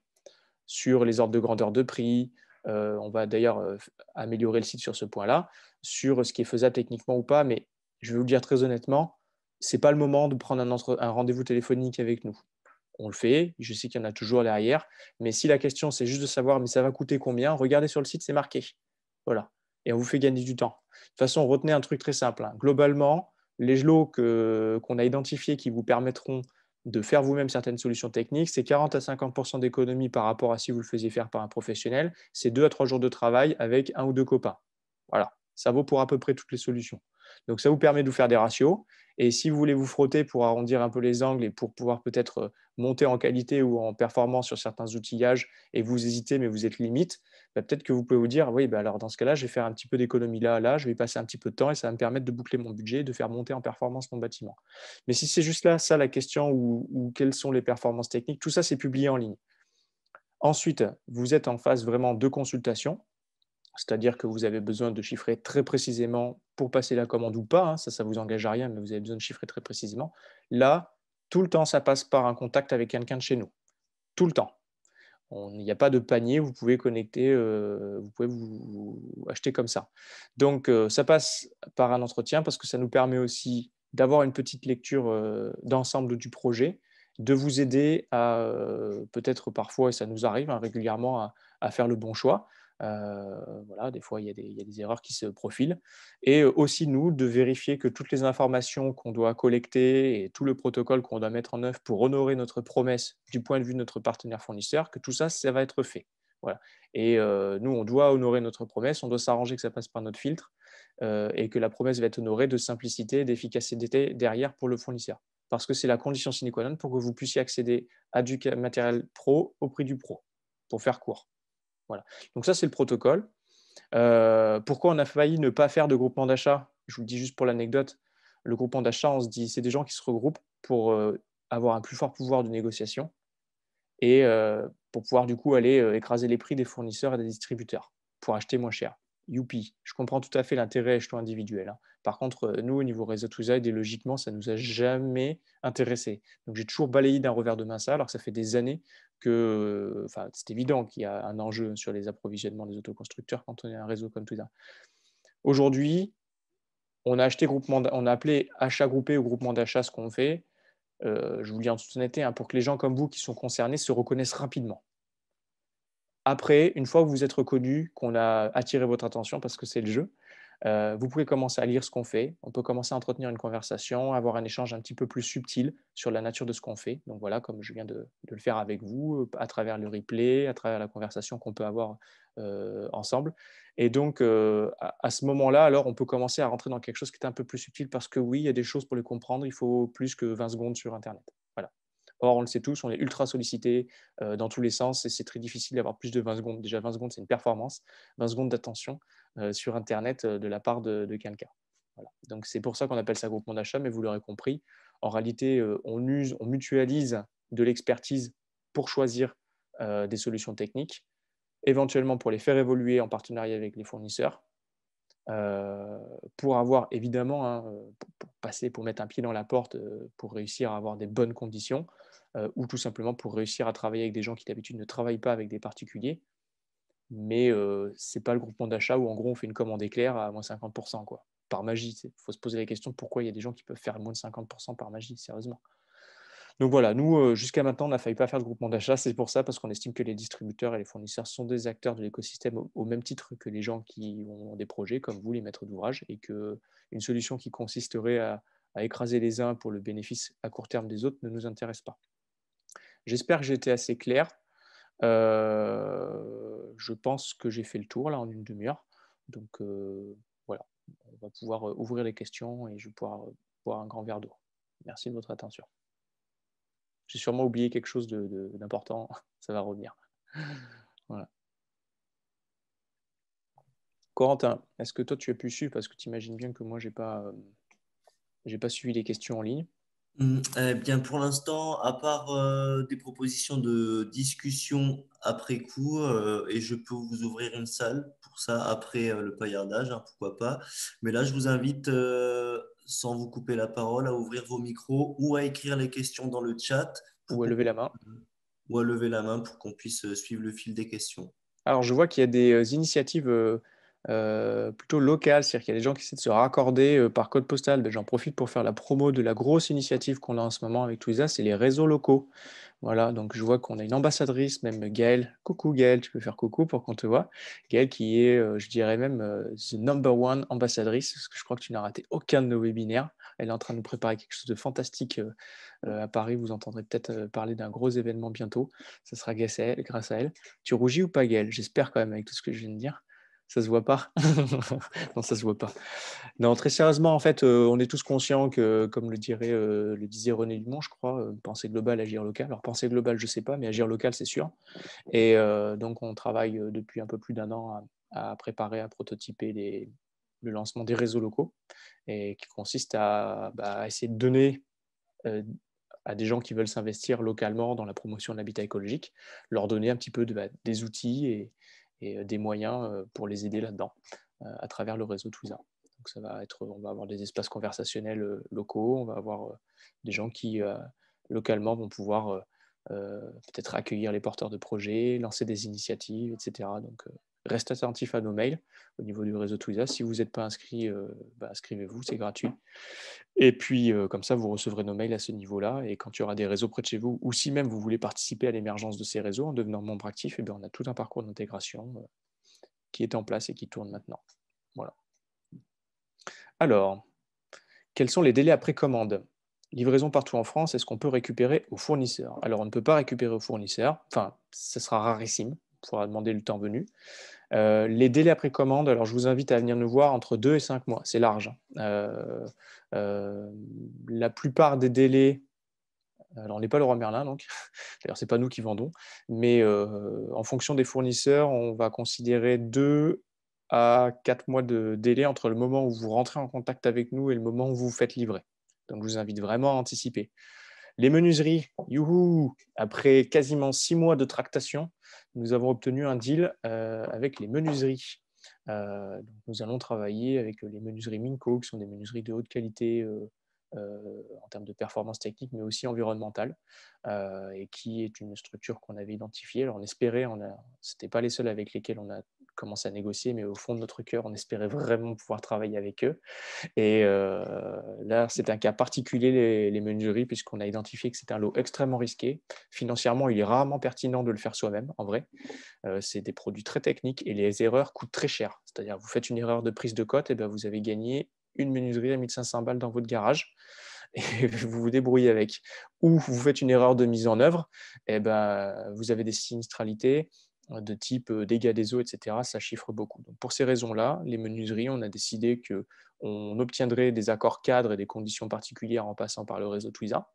sur les ordres de grandeur de prix. Euh, on va d'ailleurs euh, améliorer le site sur ce point-là, sur ce qui est faisable techniquement ou pas. Mais je vais vous dire très honnêtement, c'est pas le moment de prendre un, rendez-vous téléphonique avec nous. On le fait, je sais qu'il y en a toujours derrière, mais si la question c'est juste de savoir mais ça va coûter combien, regardez sur le site, c'est marqué. Voilà. Et on vous fait gagner du temps. De toute façon, retenez un truc très simple. Hein. Globalement, les gelots qu'on a identifiés qui vous permettront de faire vous-même certaines solutions techniques, c'est 40 à 50 d'économie par rapport à si vous le faisiez faire par un professionnel, c'est 2 à 3 jours de travail avec un ou deux copains. Voilà, ça vaut pour à peu près toutes les solutions. Donc ça vous permet de vous faire des ratios et si vous voulez vous frotter pour arrondir un peu les angles et pour pouvoir peut-être euh, monter en qualité ou en performance sur certains outillages et vous hésitez mais vous êtes limite, bah, peut-être que vous pouvez vous dire oui, bah, alors dans ce cas-là, je vais faire un petit peu d'économie là, là, je vais passer un petit peu de temps et ça va me permettre de boucler mon budget et de faire monter en performance mon bâtiment. Mais si c'est juste là, ça la question ou, ou quelles sont les performances techniques, tout ça c'est publié en ligne. Ensuite, vous êtes en phase vraiment de consultation c'est-à-dire que vous avez besoin de chiffrer très précisément pour passer la commande ou pas, hein, ça, ne vous engage à rien, mais vous avez besoin de chiffrer très précisément. Là, tout le temps, ça passe par un contact avec quelqu'un de chez nous. Tout le temps. Il n'y a pas de panier, vous pouvez connecter, euh, vous pouvez vous, acheter comme ça. Donc, euh, ça passe par un entretien parce que ça nous permet aussi d'avoir une petite lecture euh, d'ensemble du projet, de vous aider à peut-être parfois, et ça nous arrive hein, régulièrement, à, faire le bon choix. Euh, voilà, des fois, il y, a des, erreurs qui se profilent. Et aussi, nous, de vérifier que toutes les informations qu'on doit collecter et tout le protocole qu'on doit mettre en œuvre pour honorer notre promesse du point de vue de notre partenaire fournisseur, que tout ça, ça va être fait. Voilà. Et euh, nous, on doit honorer notre promesse, on doit s'arranger que ça passe par notre filtre euh, et que la promesse va être honorée de simplicité, d'efficacité derrière pour le fournisseur. Parce que c'est la condition sine qua non pour que vous puissiez accéder à du matériel pro au prix du pro, pour faire court. Voilà. Donc ça, c'est le protocole. Euh, pourquoi on a failli ne pas faire de groupement d'achat Je vous le dis juste pour l'anecdote. Le groupement d'achat, on se dit, c'est des gens qui se regroupent pour euh, avoir un plus fort pouvoir de négociation et euh, pour pouvoir du coup aller écraser les prix des fournisseurs et des distributeurs pour acheter moins cher youpi, je comprends tout à fait l'intérêt échelon individuel. Hein. Par contre, euh, nous, au niveau réseau to logiquement, ça ne nous a jamais intéressé. Donc, j'ai toujours balayé d'un revers de main ça, alors que ça fait des années que. Euh, enfin, c'est évident qu'il y a un enjeu sur les approvisionnements des autoconstructeurs quand on est un réseau comme tout Aujourd'hui, on a, acheté groupement on a appelé achat groupé ou groupement d'achat ce qu'on fait. Euh, je vous le dis en toute honnêteté, hein, pour que les gens comme vous qui sont concernés se reconnaissent rapidement. Après, une fois que vous êtes reconnu, qu'on a attiré votre attention parce que c'est le jeu, euh, vous pouvez commencer à lire ce qu'on fait. On peut commencer à entretenir une conversation, avoir un échange un petit peu plus subtil sur la nature de ce qu'on fait. Donc voilà, comme je viens de, le faire avec vous, euh, à travers le replay, à travers la conversation qu'on peut avoir euh, ensemble. Et donc, à, à, ce moment-là, alors, on peut commencer à rentrer dans quelque chose qui est un peu plus subtil parce que oui, il y a des choses pour les comprendre. Il faut plus que 20 secondes sur Internet. Or, on le sait tous, on est ultra sollicité euh, dans tous les sens et c'est très difficile d'avoir plus de 20 secondes. Déjà, 20 secondes, c'est une performance, 20 secondes d'attention euh, sur Internet euh, de la part de, quelqu'un. Donc, c'est pour ça qu'on appelle ça groupement d'achat, mais vous l'aurez compris, en réalité, on use, on mutualise de l'expertise pour choisir des solutions techniques, éventuellement pour les faire évoluer en partenariat avec les fournisseurs, pour avoir évidemment, hein, pour, passer, pour mettre un pied dans la porte, pour réussir à avoir des bonnes conditions, euh, ou tout simplement pour réussir à travailler avec des gens qui d'habitude ne travaillent pas avec des particuliers. Mais euh, ce n'est pas le groupement d'achat où en gros on fait une commande éclair à moins 50%, quoi. Par magie. Il faut se poser la question pourquoi il y a des gens qui peuvent faire moins de 50% par magie, sérieusement. Donc voilà, nous, euh, jusqu'à maintenant, on n'a failli pas faire de groupement d'achat. C'est pour ça, parce qu'on estime que les distributeurs et les fournisseurs sont des acteurs de l'écosystème au, même titre que les gens qui ont des projets, comme vous, les maîtres d'ouvrage, et qu'une solution qui consisterait à écraser les uns pour le bénéfice à court terme des autres ne nous intéresse pas. J'espère que j'ai été assez clair. Euh, je pense que j'ai fait le tour là en une demi-heure. Donc euh, voilà, on va pouvoir euh, ouvrir les questions et je vais pouvoir boire un grand verre d'eau. Merci de votre attention. J'ai sûrement oublié quelque chose d'important, ça va revenir. Corentin, est-ce que toi tu as pu suivre Parce que tu imagines bien que moi j'ai pas, pas suivi les questions en ligne. Mm, eh bien, pour l'instant, à part euh, des propositions de discussion après coup, euh, et je peux vous ouvrir une salle pour ça après euh, le paillardage, hein, pourquoi pas. Mais là, je vous invite, sans vous couper la parole, à ouvrir vos micros ou à écrire les questions dans le chat. Ou à lever la main. Ou à lever la main pour qu'on puisse suivre le fil des questions. Alors, je vois qu'il y a des initiatives euh, plutôt local, c'est-à-dire qu'il y a des gens qui essaient de se raccorder euh, par code postal. Ben, J'en profite pour faire la promo de la grosse initiative qu'on a en ce moment avec Twiza, c'est les réseaux locaux. Voilà, donc je vois qu'on a une ambassadrice, même Gaëlle. Coucou Gaëlle, tu peux faire coucou pour qu'on te voit. Gaëlle qui est, euh, je dirais même, the number one ambassadrice, parce que je crois que tu n'as raté aucun de nos webinaires. Elle est en train de nous préparer quelque chose de fantastique à Paris. Vous entendrez peut-être parler d'un gros événement bientôt. Ça sera grâce Grâce à elle. Tu rougis ou pas Gaëlle J'espère quand même avec tout ce que je viens de dire ça se voit pas. non, ça se voit pas. Non, très sérieusement, en fait, euh, on est tous conscients que, comme le dirait, euh, le disait René Dumont, je crois, euh, penser global, agir local. Alors, penser global, je sais pas, mais agir local, c'est sûr. Et donc, on travaille depuis un peu plus d'un an à, préparer, à prototyper le lancement des réseaux locaux, et qui consiste à, bah, essayer de donner à des gens qui veulent s'investir localement dans la promotion de l'habitat écologique, leur donner un petit peu bah, des outils et, et euh, des moyens euh, pour les aider là-dedans euh, à travers le réseau Twiza. Donc ça va être, on va avoir des espaces conversationnels locaux, on va avoir des gens qui localement vont pouvoir peut-être accueillir les porteurs de projets, lancer des initiatives, etc. Donc restez attentif à nos mails au niveau du réseau Twiza. Si vous n'êtes pas inscrit, euh, bah, inscrivez-vous, c'est gratuit. Et puis, euh, comme ça, vous recevrez nos mails à ce niveau-là. Et quand il y aura des réseaux près de chez vous, ou si même vous voulez participer à l'émergence de ces réseaux en devenant membre actif, et eh bien, on a tout un parcours d'intégration euh, qui est en place et qui tourne maintenant. Voilà. Alors, quels sont les délais après commande livraison partout en France, est-ce qu'on peut récupérer aux fournisseurs Alors, on ne peut pas récupérer aux fournisseurs, enfin, ce sera rarissime pourra demander le temps venu. Euh, les délais après commande, alors je vous invite à venir nous voir entre 2 et 5 mois, c'est large. Hein. Euh, euh, la plupart des délais, alors on n'est pas le Roi Merlin, donc d'ailleurs c'est pas nous qui vendons, mais en fonction des fournisseurs, on va considérer 2 à 4 mois de délai entre le moment où vous rentrez en contact avec nous et le moment où vous vous faites livrer. Donc je vous invite vraiment à anticiper. Les menuiseries, youhou Après quasiment six mois de tractation, nous avons obtenu un deal euh, avec les menuiseries. Euh, nous allons travailler avec les menuiseries Minco, qui sont des menuiseries de haute qualité euh, en termes de performance technique, mais aussi environnementale, et qui est une structure qu'on avait identifiée. Alors on espérait, ce n'était c'était pas les seuls avec lesquels on a commence à négocier, mais au fond de notre cœur, on espérait vraiment pouvoir travailler avec eux. Et euh, là, c'est un cas particulier, les, les menuiseries, puisqu'on a identifié que c'est un lot extrêmement risqué. Financièrement, il est rarement pertinent de le faire soi-même, en vrai. Euh, c'est des produits très techniques et les erreurs coûtent très cher. C'est-à-dire, vous faites une erreur de prise de cote, et eh bien vous avez gagné une menuiserie à 1500 balles dans votre garage et vous vous débrouillez avec. Ou vous faites une erreur de mise en œuvre, et eh ben, vous avez des sinistralités, Hein, de type dégâts des eaux, etc., ça chiffre beaucoup. pour ces raisons-là, les menuiseries, on a décidé qu'on obtiendrait des accords cadres et des conditions particulières en passant par le réseau Twiza,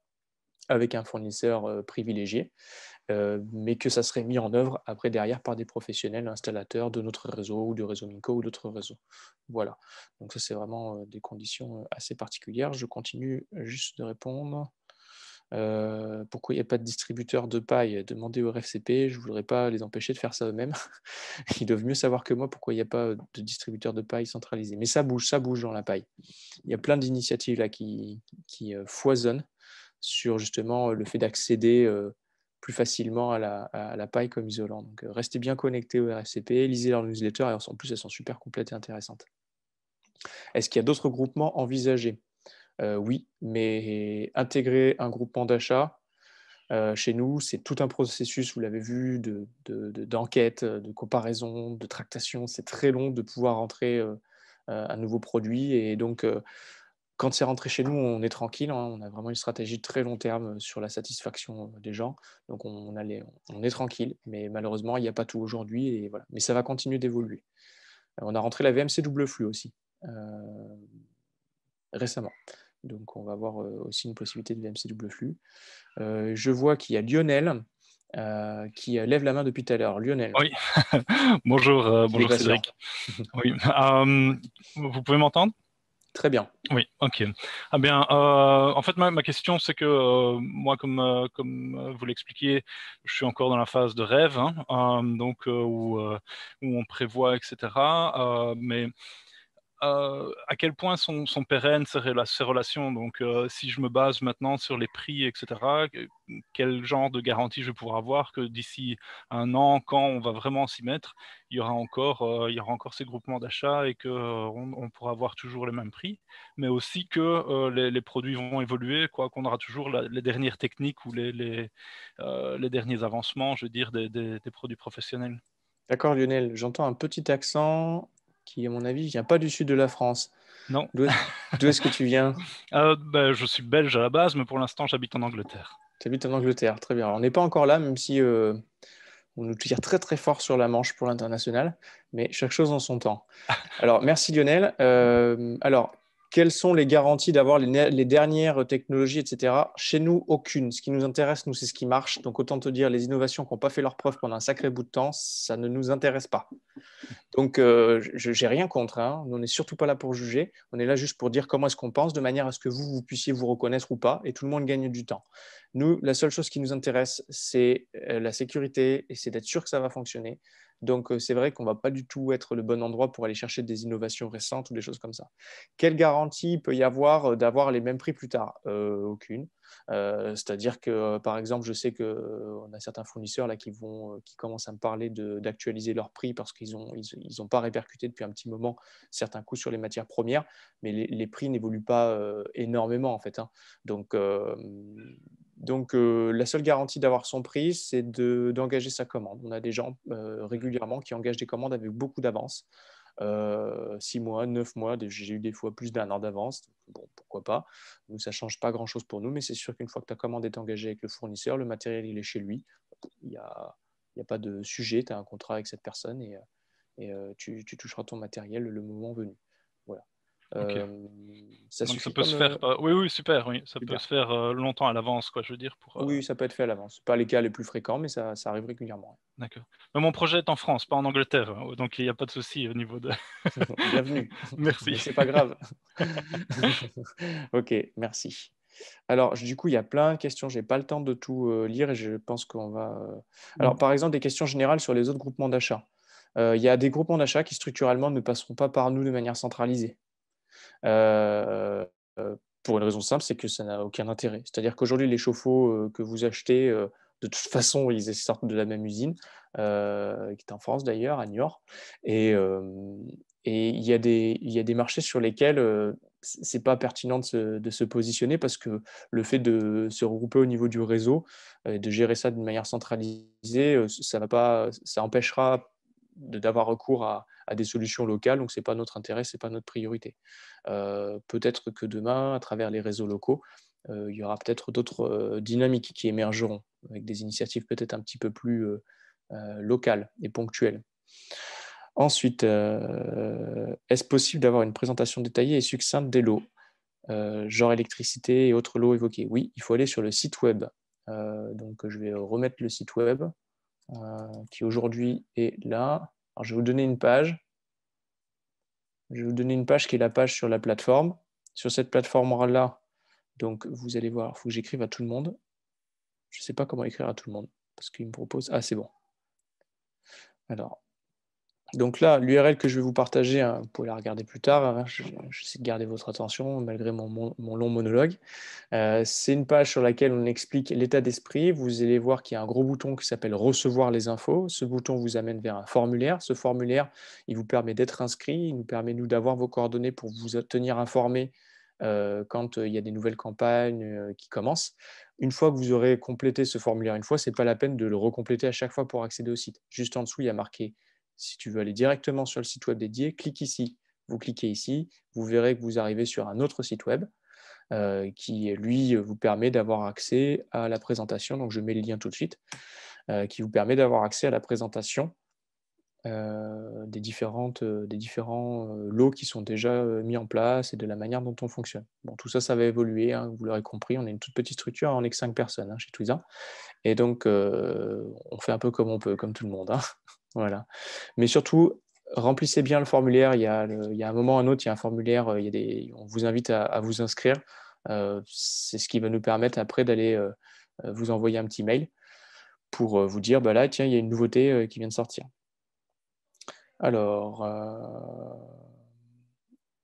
avec un fournisseur privilégié, euh, mais que ça serait mis en œuvre après derrière par des professionnels installateurs de notre réseau ou du réseau Minco ou d'autres réseaux. Voilà, donc ça c'est vraiment des conditions assez particulières. Je continue juste de répondre. Euh, pourquoi il n'y a pas de distributeur de paille Demandez au RFCP, je ne voudrais pas les empêcher de faire ça eux-mêmes. Ils doivent mieux savoir que moi pourquoi il n'y a pas de distributeur de paille centralisé. Mais ça bouge, ça bouge dans la paille. Il y a plein d'initiatives là qui, euh, foisonnent sur justement le fait d'accéder euh, plus facilement à la, paille comme isolant. Donc restez bien connectés au RFCP, lisez leurs newsletters, en plus elles sont super complètes et intéressantes. Est-ce qu'il y a d'autres groupements envisagés euh, oui, mais intégrer un groupement d'achat euh, chez nous, c'est tout un processus, vous l'avez vu, d'enquête, de, comparaison, de tractation. C'est très long de pouvoir rentrer euh, un nouveau produit. Et donc, quand c'est rentré chez nous, on est tranquille. Hein. on a vraiment une stratégie de très long terme sur la satisfaction des gens. Donc, on, est tranquille. Mais malheureusement, il n'y a pas tout aujourd'hui. Mais ça va continuer d'évoluer. On a rentré la VMC double flux aussi récemment. Donc, on va avoir euh, aussi une possibilité de VMC double flux. Euh, je vois qu'il y a Lionel euh, qui lève la main depuis tout à l'heure. Lionel. Oui, bonjour, bonjour Cédric. oui. vous pouvez m'entendre Très bien. Oui, ok. Ah bien, en fait, ma, question, c'est que moi, comme, comme vous l'expliquiez, je suis encore dans la phase de rêve, hein, donc où, où, on prévoit, etc. mais euh, à quel point sont, sont pérennes ces, relations. Donc, euh, si je me base maintenant sur les prix, etc., quel genre de garantie je vais avoir que d'ici un an, quand on va vraiment s'y mettre, il y aura encore, euh, il y aura encore ces groupements d'achat et qu'on on, pourra avoir toujours les mêmes prix, mais aussi que les, produits vont évoluer, quoi qu'on aura toujours les dernières techniques ou les, derniers avancements, je veux dire, des produits professionnels. D'accord Lionel, j'entends un petit accent qui, à mon avis, vient pas du sud de la France. Non. D'où est-ce que tu viens euh, ben, Je suis belge à la base, mais pour l'instant, j'habite en Angleterre. Tu habites en Angleterre, très bien. on n'est pas encore là, même si euh, on nous tire très très fort sur la manche pour l'international, mais chaque chose en son temps. Alors, merci Lionel. Euh, alors, quelles sont les garanties d'avoir les, dernières technologies, etc. Chez nous, aucune. Ce qui nous intéresse, nous, c'est ce qui marche. Donc, autant te dire, les innovations qui n'ont pas fait leur preuve pendant un sacré bout de temps, ça ne nous intéresse pas. Donc, euh, j'ai rien contre. Hein. On n'est surtout pas là pour juger. On est là juste pour dire comment est-ce qu'on pense, de manière à ce que vous, vous puissiez vous reconnaître ou pas, et tout le monde gagne du temps. Nous, la seule chose qui nous intéresse, c'est euh, la sécurité, et c'est d'être sûr que ça va fonctionner. Donc, euh, c'est vrai qu'on ne va pas du tout être le bon endroit pour aller chercher des innovations récentes ou des choses comme ça. Quelle garantie peut y avoir euh, d'avoir les mêmes prix plus tard euh, Aucune. C'est-à-dire que, par exemple, je sais qu'on a certains fournisseurs là, qui, vont, qui commencent à me parler d'actualiser leurs prix parce qu'ils n'ont ils, ont pas répercuté depuis un petit moment certains coûts sur les matières premières, mais les, prix n'évoluent pas énormément en fait. Hein. Donc, donc, euh, la seule garantie d'avoir son prix, c'est d'engager sa commande. On a des gens euh, régulièrement qui engagent des commandes avec beaucoup d'avance. Euh, six mois, neuf mois, j'ai eu des fois plus d'un an d'avance. Bon, pourquoi pas Ça ne change pas grand-chose pour nous, mais c'est sûr qu'une fois que ta commande est engagée avec le fournisseur, le matériel, il est chez lui. Il n'y a, pas de sujet, tu as un contrat avec cette personne et, tu, tu toucheras ton matériel le moment venu. Voilà. Euh, ça, Donc ça peut se faire. Euh, oui, oui, super. Oui, ça peut se faire euh, longtemps à l'avance, quoi. Je veux dire pour. Oui, ça peut être fait à l'avance. Pas les cas les plus fréquents, mais ça, ça arrive régulièrement. D'accord. Mais mon projet est en France, pas en Angleterre, hein, donc il n'y a pas de souci au niveau de. Bienvenue. Merci. C'est pas grave. ok, merci. Alors, du coup, il y a plein de questions. Je n'ai pas le temps de tout lire et je pense qu'on va. Alors, mm. par exemple, des questions générales sur les autres groupements d'achat. il y a des groupements d'achat qui structurellement ne passeront pas par nous de manière centralisée. Euh, euh, pour une raison simple, c'est que ça n'a aucun intérêt. C'est-à-dire qu'aujourd'hui, les chauffe-eau euh, que vous achetez, de toute façon, ils sortent de la même usine, qui est en France d'ailleurs, à Niort. Et, et il, y a des, il des marchés sur lesquels c'est pas pertinent de se, positionner parce que le fait de se regrouper au niveau du réseau, et de gérer ça d'une manière centralisée, ça, va pas, ça empêchera d'avoir recours à, à, des solutions locales, donc ce n'est pas notre intérêt, ce n'est pas notre priorité. Euh, peut-être que demain, à travers les réseaux locaux, euh, il y aura peut-être d'autres euh, dynamiques qui émergeront, avec des initiatives peut-être un petit peu plus locales et ponctuelles. Ensuite, est-ce possible d'avoir une présentation détaillée et succincte des lots genre électricité et autres lots évoqués. Oui, il faut aller sur le site web. donc, je vais remettre le site web. Euh, qui aujourd'hui est là. Alors, je vais vous donner une page. Je vais vous donner une page qui est la page sur la plateforme. Sur cette plateforme-là, donc vous allez voir, il faut que j'écrive à tout le monde. Je ne sais pas comment écrire à tout le monde parce qu'il me propose. Ah, c'est bon. Alors, donc là, l'URL que je vais vous partager, hein, vous pouvez la regarder plus tard, hein. je, je de garder votre attention malgré mon, long monologue. Euh, c'est une page sur laquelle on explique l'état d'esprit. Vous allez voir qu'il y a un gros bouton qui s'appelle Recevoir les infos. Ce bouton vous amène vers un formulaire. Ce formulaire, il vous permet d'être inscrit, il nous permet nous d'avoir vos coordonnées pour vous tenir informé euh, quand euh, il y a des nouvelles campagnes qui commencent. Une fois que vous aurez complété ce formulaire une fois, ce n'est pas la peine de le recompléter à chaque fois pour accéder au site. Juste en dessous, il y a marqué si tu veux aller directement sur le site web dédié, clique ici. Vous cliquez ici, vous verrez que vous arrivez sur un autre site web euh, qui, lui, vous permet d'avoir accès à la présentation. Donc, je mets les liens tout de suite, euh, qui vous permet d'avoir accès à la présentation euh, des, différentes, des différents lots qui sont déjà mis en place et de la manière dont on fonctionne. Bon, tout ça, ça va évoluer. Hein, vous l'aurez compris, on est une toute petite structure, on n'est que cinq personnes hein, chez Twiza. Et donc, on fait un peu comme on peut, comme tout le monde. Hein. Voilà. Mais surtout, remplissez bien le formulaire. Il y a, un moment ou un autre, il y a un formulaire, euh, on vous invite à, vous inscrire. Euh, c'est ce qui va nous permettre après d'aller euh, vous envoyer un petit mail pour vous dire, bah là, tiens, il y a une nouveauté qui vient de sortir. Alors,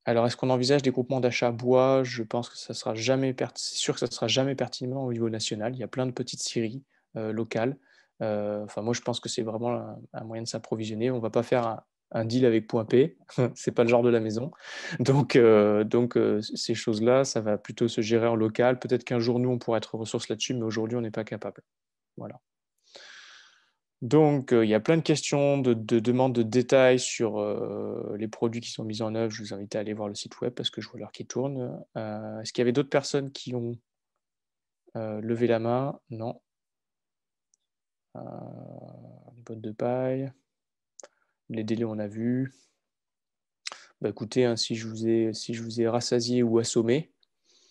alors est-ce qu'on envisage des groupements d'achat bois Je pense que ça sera jamais, sûr que ça ne sera jamais pertinent au niveau national. Il y a plein de petites scieries locales. Euh, enfin, moi, je pense que c'est vraiment un moyen de s'approvisionner. On ne va pas faire un, deal avec Point P, c'est pas le genre de la maison. Donc, euh, donc euh, ces choses-là, ça va plutôt se gérer en local. Peut-être qu'un jour, nous, on pourra être ressources là-dessus, mais aujourd'hui, on n'est pas capable. Voilà. Donc, il y a plein de questions, de, de demandes de détails sur les produits qui sont mis en œuvre. Je vous invite à aller voir le site web parce que je vois l'heure qui tourne. Est-ce qu'il y avait d'autres personnes qui ont levé la main Non. Euh, les bottes de paille, les délais on a vu. Bah, écoutez, hein, si, je vous ai, si je vous ai rassasié ou assommé,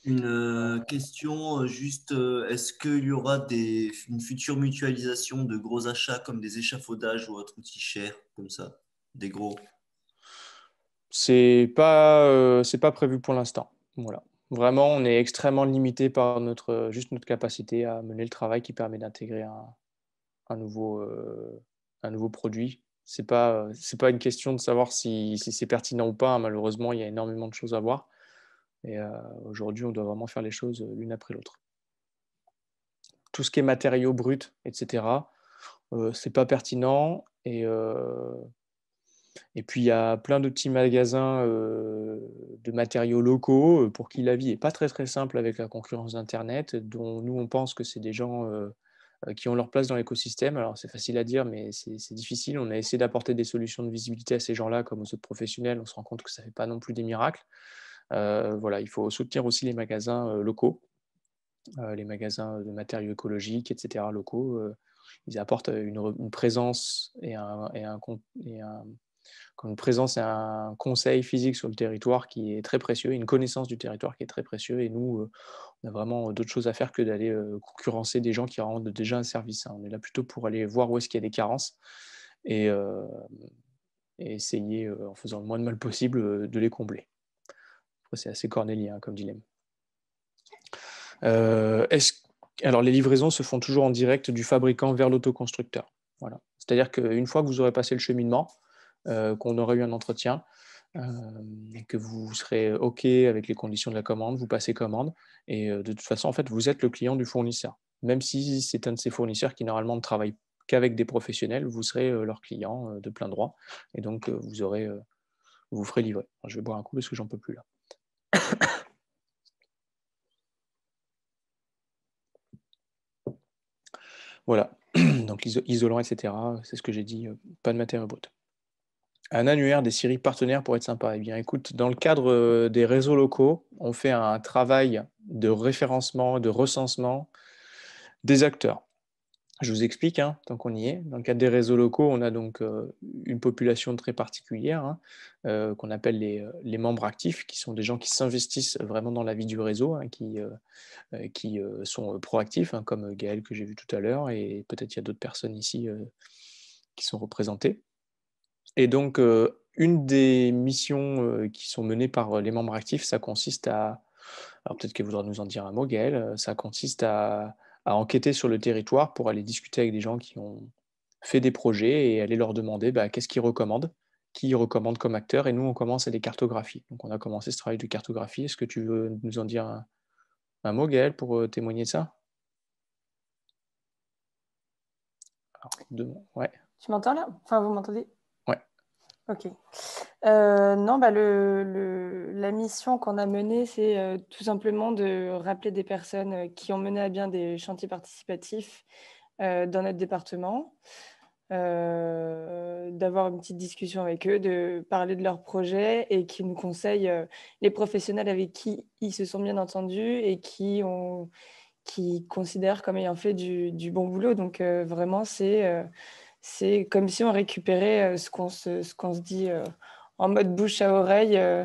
une euh, question euh, juste, est-ce qu'il y aura des, une future mutualisation de gros achats comme des échafaudages ou autre outil cher comme ça, des gros C'est pas, c'est pas prévu pour l'instant. Voilà. Vraiment, on est extrêmement limité par notre, juste notre capacité à mener le travail qui permet d'intégrer un, un nouveau, euh, un nouveau produit. Ce n'est pas, c'est pas une question de savoir si, c'est pertinent ou pas. Malheureusement, il y a énormément de choses à voir. Et euh, aujourd'hui, on doit vraiment faire les choses l'une après l'autre. Tout ce qui est matériaux bruts, etc., euh, c'est pas pertinent. Et, euh, et puis, il y a plein de petits magasins de matériaux locaux pour qui la vie n'est pas très très simple avec la concurrence d'Internet, dont nous, on pense que c'est des gens euh, qui ont leur place dans l'écosystème. Alors c'est facile à dire, mais c'est difficile. On a essayé d'apporter des solutions de visibilité à ces gens-là comme aux autres professionnels. On se rend compte que ça ne fait pas non plus des miracles. Euh, voilà, il faut soutenir aussi les magasins euh, locaux, les magasins de matériaux écologiques, etc. locaux. ils apportent une, présence et un, et et un comme une présence et un conseil physique sur le territoire qui est très précieux, une connaissance du territoire qui est très précieux. Et nous, euh, on a vraiment d'autres choses à faire que d'aller euh, concurrencer des gens qui rendent déjà un service. Hein. On est là plutôt pour aller voir où est-ce qu'il y a des carences et, euh, essayer, en faisant le moins de mal possible, de les combler. C'est assez cornélien hein, comme dilemme. alors, les livraisons se font toujours en direct du fabricant vers l'autoconstructeur. Voilà. C'est-à-dire qu'une fois que vous aurez passé le cheminement, euh, qu'on aurait eu un entretien euh, et que vous serez OK avec les conditions de la commande, vous passez commande et euh, de toute façon, en fait, vous êtes le client du fournisseur. Même si c'est un de ces fournisseurs qui normalement ne travaille qu'avec des professionnels, vous serez leur client de plein droit et donc vous aurez, vous ferez livrer. je vais boire un coup parce que j'en peux plus là. voilà, donc isolant, etc. C'est ce que j'ai dit, pas de matériaux bruts un annuaire des séries partenaires pour être sympa. Eh bien, écoute, dans le cadre euh, des réseaux locaux, on fait un travail de référencement, de recensement des acteurs. Je vous explique, hein, tant qu'on y est. Dans le cadre des réseaux locaux, on a donc euh, une population très particulière hein, euh, qu'on appelle les, membres actifs, qui sont des gens qui s'investissent vraiment dans la vie du réseau, hein, qui, qui sont proactifs, comme Gaël que j'ai vu tout à l'heure, et peut-être il y a d'autres personnes ici qui sont représentées. Et donc, euh, une des missions euh, qui sont menées par euh, les membres actifs, ça consiste à, alors peut-être qu'elle voudra nous en dire un mot, Gaëlle, ça consiste à, enquêter sur le territoire pour aller discuter avec des gens qui ont fait des projets et aller leur demander bah, qu'est-ce qu'ils recommandent, qui ils recommandent comme acteur. et nous, on commence à les cartographier. Donc, on a commencé ce travail de cartographie. Est-ce que tu veux nous en dire un, mot, Gaëlle, pour témoigner de ça Ouais. Tu m'entends là Enfin, vous m'entendez Ok. Euh, non, bah le, la mission qu'on a menée, c'est euh, tout simplement de rappeler des personnes euh, qui ont mené à bien des chantiers participatifs dans notre département, d'avoir une petite discussion avec eux, de parler de leurs projets et qui nous conseillent les professionnels avec qui ils se sont bien entendus et qui ont qui considèrent comme ayant fait du bon boulot. Donc vraiment, c'est c'est comme si on récupérait euh, ce qu'on se, dit euh, en mode bouche à oreille, euh,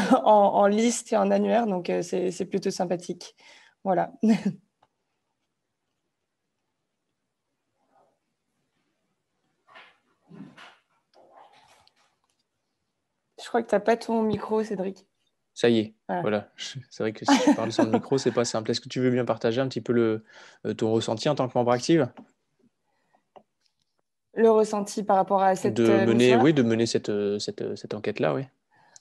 en, liste et en annuaire. Donc, c'est plutôt sympathique. Voilà. Je crois que tu n'as pas ton micro, Cédric. Ça y est, C'est vrai que si tu parles sans le micro, ce n'est pas simple. Est-ce que tu veux bien partager un petit peu ton ressenti en tant que membre active le ressenti par rapport à cette de euh, mener, oui, de mener cette, euh, cette, euh, cette enquête-là, oui.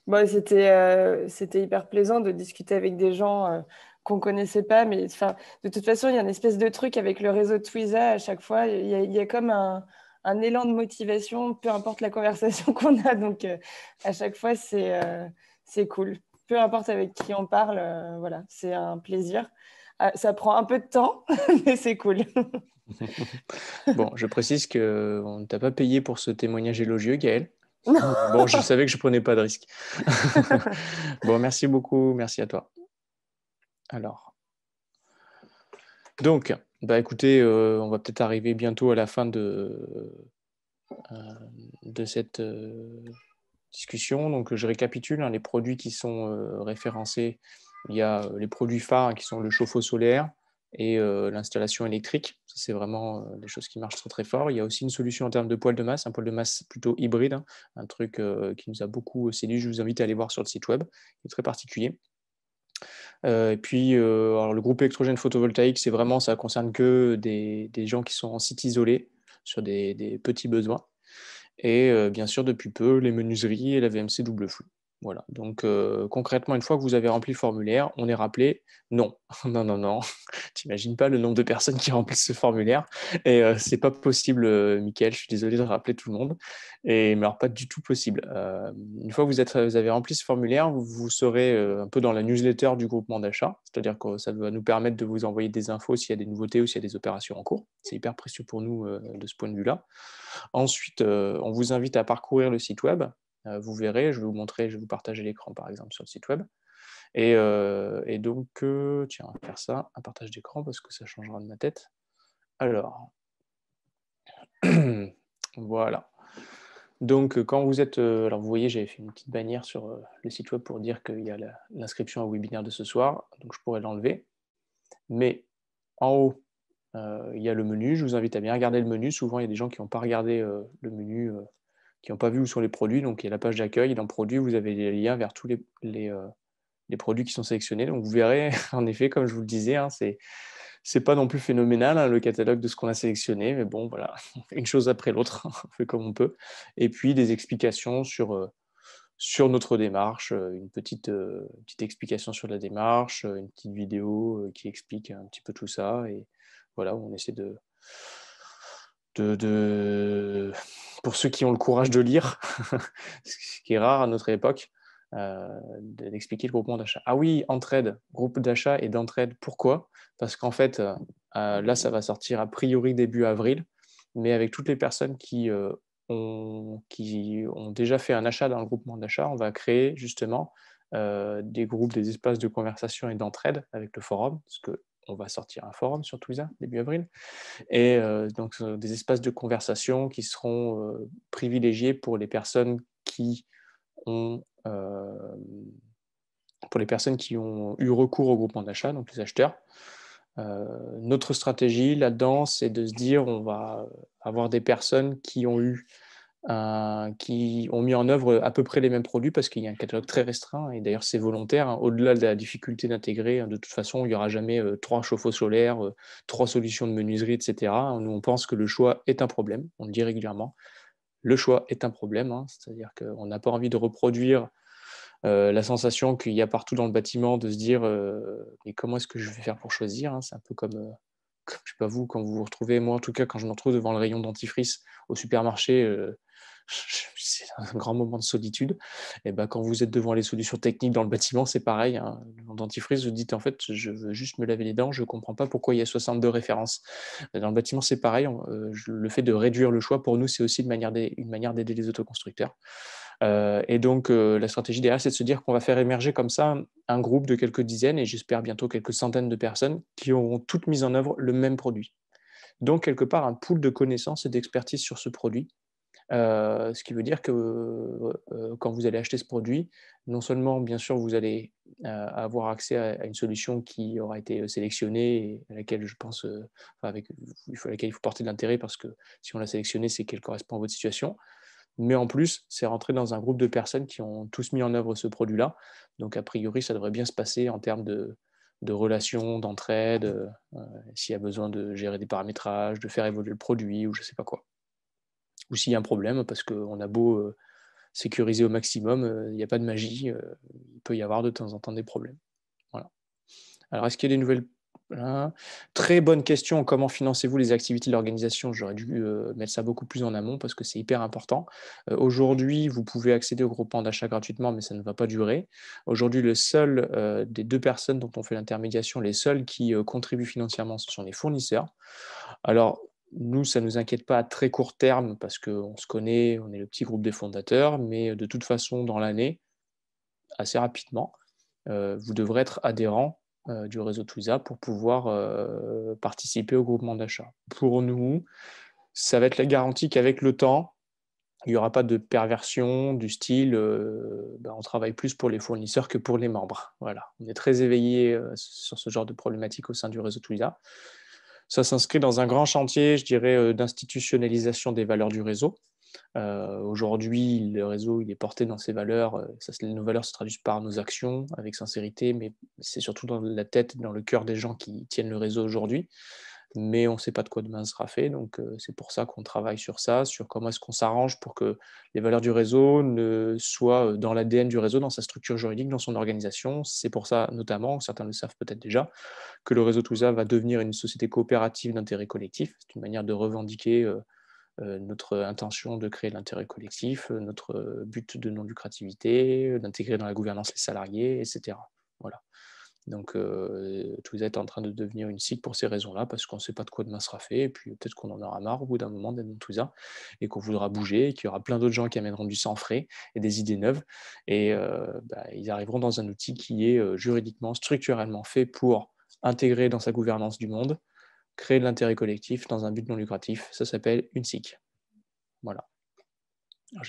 Bah, c'était, c'était hyper plaisant de discuter avec des gens qu'on qu'on connaissait pas, mais de toute façon, il y a une espèce de truc avec le réseau Twiza à chaque fois. Il y a, comme un, un, élan de motivation, peu importe la conversation qu'on a. Donc, à chaque fois, c'est, c'est cool. Peu importe avec qui on parle, voilà, c'est un plaisir. Ah, ça prend un peu de temps, mais c'est cool. bon, je précise que euh, on ne t'a pas payé pour ce témoignage élogieux, Gaël. bon, je savais que je prenais pas de risque. bon, merci beaucoup, merci à toi. Alors, donc, bah écoutez, euh, on va peut-être arriver bientôt à la fin de, euh, de cette discussion. Donc, je récapitule hein, les produits qui sont référencés. Il y a les produits phares hein, qui sont le chauffe-eau solaire, et euh, l'installation électrique. c'est vraiment euh, des choses qui marchent très très fort. Il y a aussi une solution en termes de poils de masse, un poil de masse plutôt hybride, hein. un truc euh, qui nous a beaucoup séduit. Je vous invite à aller voir sur le site web, il est très particulier. et puis, alors, le groupe électrogène photovoltaïque, c'est vraiment, ça concerne que des, gens qui sont en site isolé, sur des, petits besoins. Et bien sûr, depuis peu, les menuiseries et la VMC double flux. Voilà. Donc euh, concrètement, une fois que vous avez rempli le formulaire, on est rappelé non, non, non, non. T'imagines pas le nombre de personnes qui remplissent ce formulaire et ce euh, c'est pas possible, euh, Mickaël. Je suis désolé de rappeler tout le monde. Et mais alors pas du tout possible. une fois que vous, êtes, avez rempli ce formulaire, vous, vous serez un peu dans la newsletter du groupement d'achat, c'est-à-dire que ça va nous permettre de vous envoyer des infos s'il y a des nouveautés ou s'il y a des opérations en cours. C'est hyper précieux pour nous de ce point de vue-là. Ensuite, on vous invite à parcourir le site web euh, vous verrez, je vais vous montrer, je vais vous partager l'écran par exemple sur le site web. Et, euh, donc, euh, tiens, on va faire ça, un partage d'écran parce que ça changera de ma tête. Alors, voilà. Donc, quand vous êtes. alors, vous voyez, j'avais fait une petite bannière sur le site web pour dire qu'il y a l'inscription au webinaire de ce soir. Donc, je pourrais l'enlever. Mais en haut, il y a le menu. Je vous invite à bien regarder le menu. Souvent, il y a des gens qui n'ont pas regardé le menu qui n'ont pas vu où sont les produits. Donc, il y a la page d'accueil, dans produit, vous avez les liens vers tous les, les, euh, produits qui sont sélectionnés. Donc, vous verrez, en effet, comme je vous le disais, ce hein, c'est c'est pas non plus phénoménal hein, le catalogue de ce qu'on a sélectionné, mais bon, voilà, une chose après l'autre, on fait comme on peut. Et puis des explications sur, euh, sur notre démarche, euh, une petite, petite explication sur la démarche, une petite vidéo qui explique un petit peu tout ça. Et voilà, on essaie de, de, pour ceux qui ont le courage de lire, ce qui est rare à notre époque, euh, d'expliquer le groupement d'achat. Ah oui, entraide, groupe d'achat et d'entraide. Pourquoi Parce qu'en fait, euh, euh, là, ça va sortir a priori début avril, mais avec toutes les personnes qui, ont, qui ont déjà fait un achat dans le groupement d'achat, on va créer justement des groupes, des espaces de conversation et d'entraide avec le forum, parce que on va sortir un forum sur Twiza début avril, et euh, donc des espaces de conversation qui seront euh, privilégiés pour les personnes qui ont euh, pour les personnes qui ont eu recours au groupement d'achat, donc les acheteurs. notre stratégie là-dedans, c'est de se dire on va avoir des personnes qui ont eu euh, qui ont mis en œuvre à peu près les mêmes produits parce qu'il y a un catalogue très restreint et d'ailleurs c'est volontaire. Hein. Au-delà de la difficulté d'intégrer, hein, de toute façon, il n'y aura jamais euh, trois chauffe-eau solaires, euh, trois solutions de menuiserie, etc. Nous, on pense que le choix est un problème, on le dit régulièrement. Le choix est un problème, hein. c'est-à-dire qu'on n'a pas envie de reproduire la sensation qu'il y a partout dans le bâtiment de se dire mais comment est-ce que je vais faire pour choisir C'est un peu comme je sais pas vous, quand vous vous retrouvez, moi en tout cas, quand je me retrouve devant le rayon dentifrice au supermarché, euh, c'est un grand moment de solitude. Et eh ben, quand vous êtes devant les solutions techniques dans le bâtiment, c'est pareil. Hein. Dans le dentifrice, vous dites en fait, je veux juste me laver les dents, je ne comprends pas pourquoi il y a 62 références. Dans le bâtiment, c'est pareil. Euh, le fait de réduire le choix, pour nous, c'est aussi une manière d'aider les autoconstructeurs. Euh, et donc, euh, la stratégie derrière, c'est de se dire qu'on va faire émerger comme ça un groupe de quelques dizaines et j'espère bientôt quelques centaines de personnes qui auront toutes mis en œuvre le même produit. Donc, quelque part, un pool de connaissances et d'expertise sur ce produit euh, ce qui veut dire que quand vous allez acheter ce produit, non seulement, bien sûr, vous allez avoir accès à, une solution qui aura été sélectionnée et à laquelle je pense, avec, il faut, à laquelle il faut porter de l'intérêt parce que si on l'a sélectionnée, c'est qu'elle correspond à votre situation. Mais en plus, c'est rentré dans un groupe de personnes qui ont tous mis en œuvre ce produit-là. Donc, a priori, ça devrait bien se passer en termes de, relations, d'entraide, euh, euh, s'il y a besoin de gérer des paramétrages, de faire évoluer le produit ou je ne sais pas quoi. Ou s'il y a un problème, parce qu'on a beau euh, sécuriser au maximum, il n'y a pas de magie, il peut y avoir de temps en temps des problèmes. Voilà. Alors, est-ce qu'il y a des nouvelles Très bonne question. Comment financez-vous les activités de l'organisation J'aurais dû euh, mettre ça beaucoup plus en amont parce que c'est hyper important. Euh, aujourd'hui, vous pouvez accéder au groupement d'achat gratuitement, mais ça ne va pas durer. Aujourd'hui, le seul euh, des deux personnes dont on fait l'intermédiation, les seuls qui contribuent financièrement, ce sont les fournisseurs. Alors, nous, ça ne nous inquiète pas à très court terme parce qu'on se connaît, on est le petit groupe des fondateurs, mais de toute façon, dans l'année, assez rapidement, vous devrez être adhérent euh, du réseau Twiza pour pouvoir euh, participer au groupement d'achat. Pour nous, ça va être la garantie qu'avec le temps, il n'y aura pas de perversion du style euh, ben, on travaille plus pour les fournisseurs que pour les membres. Voilà, on est très éveillé sur ce genre de problématique au sein du réseau Twiza. Ça s'inscrit dans un grand chantier, je dirais, d'institutionnalisation des valeurs du réseau, euh, aujourd'hui, le réseau il est porté dans ses valeurs. Euh, nos valeurs se traduisent par nos actions avec sincérité, mais c'est surtout dans la tête, dans le cœur des gens qui tiennent le réseau aujourd'hui. Mais on ne sait pas de quoi demain sera fait, donc euh, c'est pour ça qu'on travaille sur ça, sur comment est-ce qu'on s'arrange pour que les valeurs du réseau soient dans l'ADN du réseau, dans sa structure juridique, dans son organisation. C'est pour ça notamment, certains le savent peut-être déjà, que le réseau Tousa va devenir une société coopérative d'intérêt collectif. C'est une manière de revendiquer euh, notre intention de créer l'intérêt collectif, euh, notre euh, but de non-lucrativité, d'intégrer dans la gouvernance les salariés, etc. Voilà. Donc, euh, est en train de devenir une site pour ces raisons-là, parce qu'on ne sait pas de quoi demain sera fait, et puis peut-être qu'on en aura marre au bout d'un moment d'être dans tout et qu'on voudra bouger, et qu'il y aura plein d'autres gens qui amèneront du sang frais et des idées neuves, et bah, ils arriveront dans un outil qui est juridiquement, structurellement fait pour intégrer dans sa gouvernance du monde, créer de l'intérêt collectif dans un but non lucratif. Ça s'appelle une SIC. Voilà.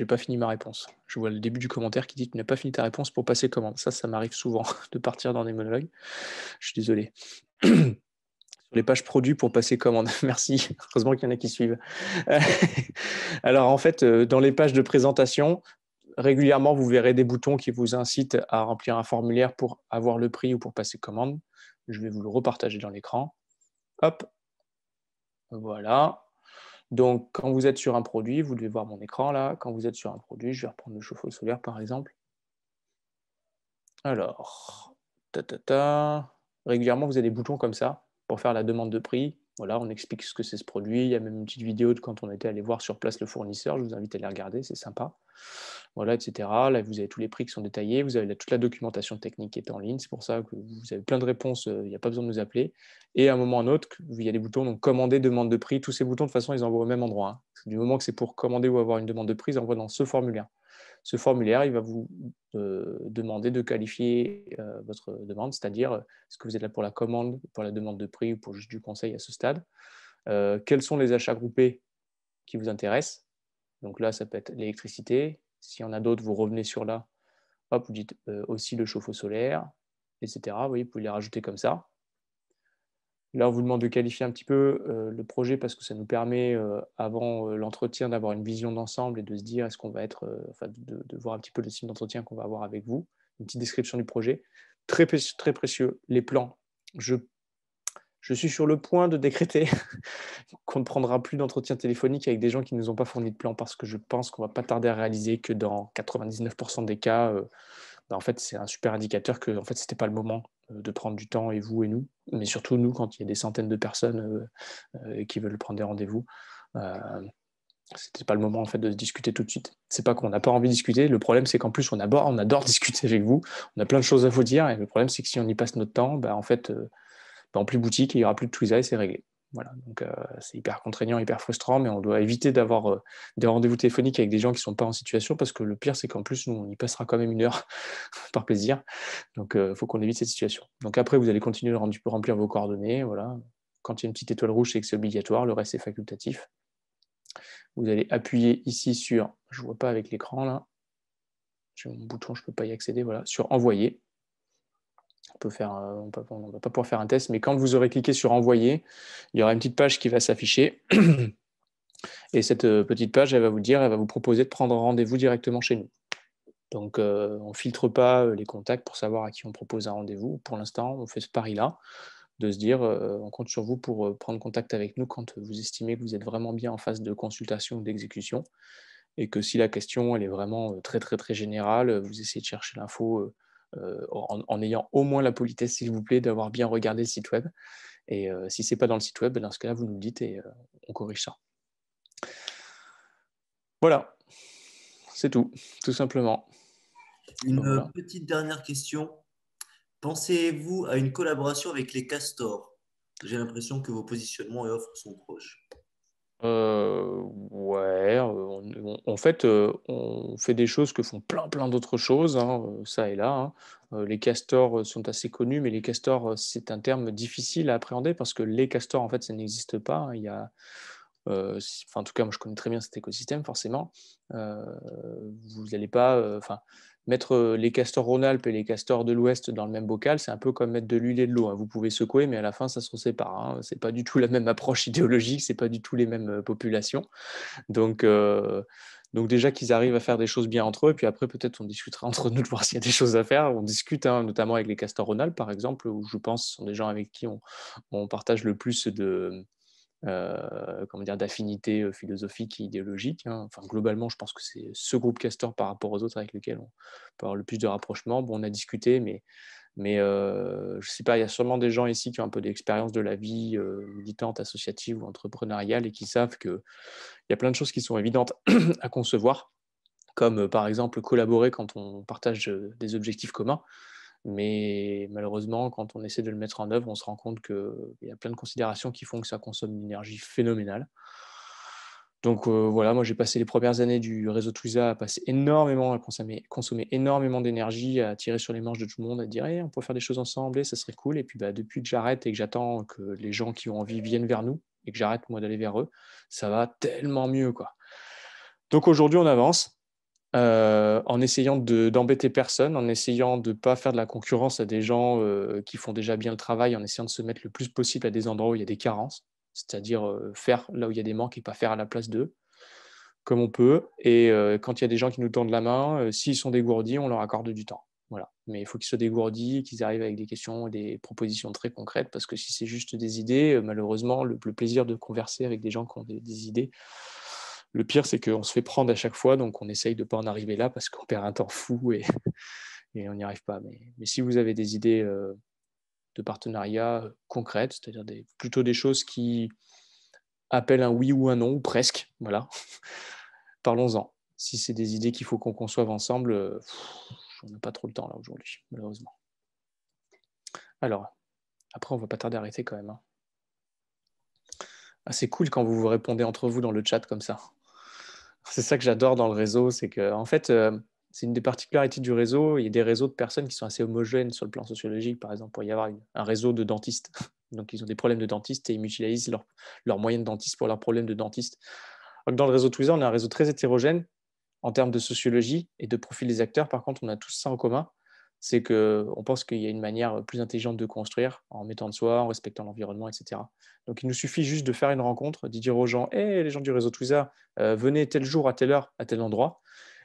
n'ai pas fini ma réponse. Je vois le début du commentaire qui dit "n'a tu n'as pas fini ta réponse pour passer commande. Ça, ça m'arrive souvent de partir dans des monologues. Je suis désolé. Sur les pages produits pour passer commande. Merci. Heureusement qu'il y en a qui suivent. Alors, en fait, euh, dans les pages de présentation, régulièrement, vous verrez des boutons qui vous incitent à remplir un formulaire pour avoir le prix ou pour passer commande. Je vais vous le repartager dans l'écran. Hop, voilà. Donc, quand vous êtes sur un produit, vous devez voir mon écran là. Quand vous êtes sur un produit, je vais reprendre le chauffe-eau solaire par exemple. Alors, ta, ta, ta. régulièrement, vous avez des boutons comme ça pour faire la demande de prix, voilà, on explique ce que c'est ce produit. Il y a même une petite vidéo de quand on était allé voir sur place le fournisseur. Je vous invite à les regarder, c'est sympa. Voilà, etc. Là, vous avez tous les prix qui sont détaillés. Vous avez toute la documentation technique qui est en ligne. C'est pour ça que vous avez plein de réponses. Euh, il n'y a pas besoin de nous appeler. Et à un moment ou à un autre, il y a des boutons. Donc, commander, demande de prix. Tous ces boutons, de toute façon, ils envoient au même endroit. Hein. Du moment que c'est pour commander ou avoir une demande de prix, ils envoient dans ce formulaire. Ce formulaire, il va vous euh, demander de qualifier euh, votre demande, c'est-à-dire euh, est-ce que vous êtes là pour la commande, pour la demande de prix ou pour juste du conseil à ce stade. quels sont les achats groupés qui vous intéressent Donc là, ça peut être l'électricité. S'il y en a d'autres, vous revenez sur là. vous dites aussi le chauffe-eau solaire, etc. voyez, vous pouvez les rajouter comme ça. Là, on vous demande de qualifier un petit peu euh, le projet parce que ça nous permet, euh, avant euh, l'entretien, d'avoir une vision d'ensemble et de se dire est-ce qu'on va être, enfin, de, voir un petit peu le signe d'entretien qu'on va avoir avec vous, une petite description du projet. Très, très précieux, les plans. Je, je suis sur le point de décréter qu'on ne prendra plus d'entretien téléphonique avec des gens qui ne nous ont pas fourni de plans parce que je pense qu'on ne va pas tarder à réaliser que dans 99% des cas, bah, en fait, c'est un super indicateur que fait, ce n'était pas le moment euh, de prendre du temps, et vous et nous, mais surtout nous, quand il y a des centaines de personnes euh, euh, qui veulent prendre des rendez-vous ce n'était pas le moment en fait de discuter tout de suite. Ce n'est pas qu'on n'a pas envie de discuter. Le problème c'est qu'en plus on adore, on adore discuter avec vous. On a plein de choses à vous dire et le problème c'est que si on y passe notre temps, bah, en fait, bah, plus boutique, il n'y aura plus de Twiza et c'est réglé. Voilà, donc euh, c'est hyper contraignant, hyper frustrant, mais on doit éviter d'avoir euh, des rendez-vous téléphoniques avec des gens qui ne sont pas en situation, parce que le pire, c'est qu'en plus, nous, on y passera quand même une heure par plaisir. Donc, il euh, faut qu'on évite cette situation. Donc après, vous allez continuer de remplir vos coordonnées. Voilà. Quand il y a une petite étoile rouge, c'est que c'est obligatoire, le reste est facultatif. Vous allez appuyer ici sur, je ne vois pas avec l'écran là, j'ai mon bouton, je ne peux pas y accéder, voilà, sur envoyer on peut faire, euh, on va pas pouvoir faire un test, mais quand vous aurez cliqué sur envoyer, il y aura une petite page qui va s'afficher. Et cette euh, petite page, elle va vous dire, elle va vous proposer de prendre rendez-vous directement chez nous. Donc, euh, on ne filtre pas les contacts pour savoir à qui on propose un rendez-vous. Pour l'instant, on fait ce pari-là, de se dire, on compte sur vous pour prendre contact avec nous quand vous estimez que vous êtes vraiment bien en phase de consultation ou d'exécution. Et que si la question, elle est vraiment très, très, très générale, vous essayez de chercher l'info. Euh, en, ayant au moins la politesse, s'il vous plaît, d'avoir bien regardé le site web. Et euh, si ce n'est pas dans le site web, dans ce cas-là, vous nous le dites et euh, on corrige ça. Voilà, c'est tout, tout simplement. Une petite dernière question. Pensez-vous à une collaboration avec les castors J'ai l'impression que vos positionnements et offres sont proches. Euh, ouais, euh, en fait, euh, on fait des choses que font plein plein d'autres choses, hein, ça et là. Hein. Les castors sont assez connus, mais les castors, c'est un terme difficile à appréhender parce que les castors, en fait, ça n'existe pas. Hein. Il y a, en tout cas, moi, je connais très bien cet écosystème, forcément. vous n'allez pas, enfin, mettre euh, les castors Rhône-Alpes et les castors de l'Ouest dans le même bocal, c'est un peu comme mettre de l'huile et de l'eau. Hein. Vous pouvez secouer, mais à la fin, ça se sépare. Hein. C'est pas du tout la même approche idéologique, c'est pas du tout les mêmes euh, populations. Donc, euh, donc déjà qu'ils arrivent à faire des choses bien entre eux, et puis après, peut-être on discutera entre nous de voir s'il y a des choses à faire. On discute hein, notamment avec les castors Rhône-Alpes, par exemple, où je pense sont des gens avec qui on, on partage le plus de euh, comment dire, d'affinité euh, philosophique et idéologique. Hein. Enfin, globalement, je pense que c'est ce groupe castor par rapport aux autres avec lequel on peut avoir le plus de rapprochement. Bon, on a discuté, mais, mais euh, je sais pas, il y a sûrement des gens ici qui ont un peu d'expérience de la vie euh, militante, associative ou entrepreneuriale et qui savent qu'il y a plein de choses qui sont évidentes à concevoir, comme par exemple collaborer quand on partage des objectifs communs. Mais malheureusement, quand on essaie de le mettre en œuvre, on se rend compte qu'il y a plein de considérations qui font que ça consomme une énergie phénoménale. Donc euh, voilà, moi j'ai passé les premières années du réseau Twiza à passer énormément, à consommer, énormément d'énergie, à tirer sur les manches de tout le monde, à dire eh, on peut faire des choses ensemble et eh, ça serait cool. Et puis bah, depuis que j'arrête et que j'attends que les gens qui ont envie viennent vers nous et que j'arrête moi d'aller vers eux, ça va tellement mieux quoi. Donc aujourd'hui on avance, euh, en essayant d'embêter personne, en essayant de ne pas faire de la concurrence à des gens euh, qui font déjà bien le travail, en essayant de se mettre le plus possible à des endroits où il y a des carences, c'est-à-dire euh, faire là où il y a des manques et pas faire à la place d'eux, comme on peut. Et quand il y a des gens qui nous tendent la main, s'ils sont dégourdis, on leur accorde du temps. Voilà. Mais il faut qu'ils soient dégourdis, qu'ils arrivent avec des questions et des propositions très concrètes, parce que si c'est juste des idées, malheureusement, le, plaisir de converser avec des gens qui ont des idées, le pire, c'est qu'on se fait prendre à chaque fois, donc on essaye de ne pas en arriver là parce qu'on perd un temps fou et, on n'y arrive pas. Mais, si vous avez des idées euh, de partenariat euh, concrètes, c'est-à-dire plutôt des choses qui appellent un oui ou un non, ou presque, voilà, parlons-en. Si c'est des idées qu'il faut qu'on conçoive ensemble, euh, on n'a pas trop le temps là aujourd'hui, malheureusement. Alors, après, on va pas tarder à arrêter quand même. Hein. Ah, c'est cool quand vous vous répondez entre vous dans le chat comme ça. C'est ça que j'adore dans le réseau, c'est que en fait, euh, c'est une des particularités du réseau. Il y a des réseaux de personnes qui sont assez homogènes sur le plan sociologique, par exemple, pour y avoir un réseau de dentistes. Donc, ils ont des problèmes de dentistes et ils mutualisent leurs moyens de dentiste pour leurs problèmes de dentiste. dans le réseau Twitter, on a un réseau très hétérogène en termes de sociologie et de profil des acteurs. Par contre, on a tous ça en commun c'est qu'on pense qu'il y a une manière euh, plus intelligente de construire en mettant de soi, en respectant l'environnement, etc. Donc, il nous suffit juste de faire une rencontre, de dire aux gens Hé, eh, les gens du réseau Twiza, euh, venez tel jour, à telle heure, à tel endroit.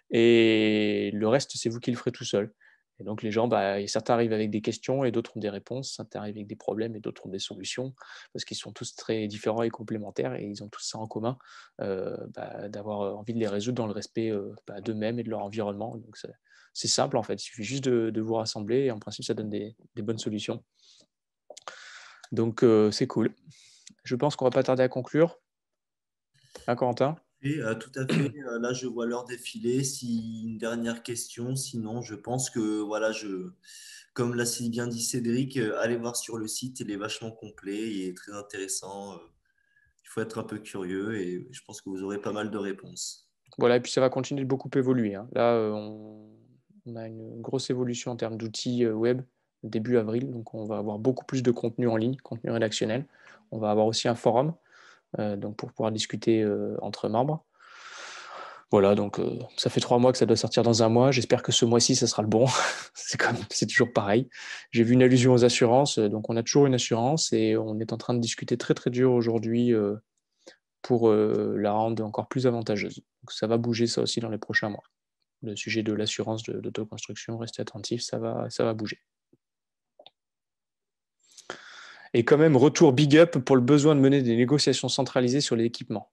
Et le reste, c'est vous qui le ferez tout seul. Et donc, les gens, bah, certains arrivent avec des questions et d'autres ont des réponses, certains arrivent avec des problèmes et d'autres ont des solutions, parce qu'ils sont tous très différents et complémentaires et ils ont tous ça en commun, euh, bah, d'avoir envie de les résoudre dans le respect bah, d'eux-mêmes et de leur environnement. C'est simple en fait, il suffit juste de, vous rassembler et en principe ça donne des, bonnes solutions. Donc euh, c'est cool. Je pense qu'on va pas tarder à conclure. Hein, Corentin oui, euh, tout à fait. Euh, là, je vois l'heure défiler. Si une dernière question, sinon, je pense que voilà, je, comme l'a si bien dit Cédric, allez voir sur le site. Il est vachement complet, et très intéressant. Il faut être un peu curieux et je pense que vous aurez pas mal de réponses. Voilà, et puis ça va continuer de beaucoup évoluer. Hein. Là, on, on a une grosse évolution en termes d'outils euh, web début avril. Donc, on va avoir beaucoup plus de contenu en ligne, contenu rédactionnel. On va avoir aussi un forum euh, donc pour pouvoir discuter euh, entre membres. Voilà, donc ça fait trois mois que ça doit sortir dans un mois. J'espère que ce mois-ci, ça sera le bon. c'est comme, c'est toujours pareil. J'ai vu une allusion aux assurances. Donc, on a toujours une assurance et on est en train de discuter très très dur aujourd'hui pour la rendre encore plus avantageuse. Donc, ça va bouger ça aussi dans les prochains mois le sujet de l'assurance de restez attentif, ça va, ça va bouger. Et quand même, retour big up pour le besoin de mener des négociations centralisées sur les équipements,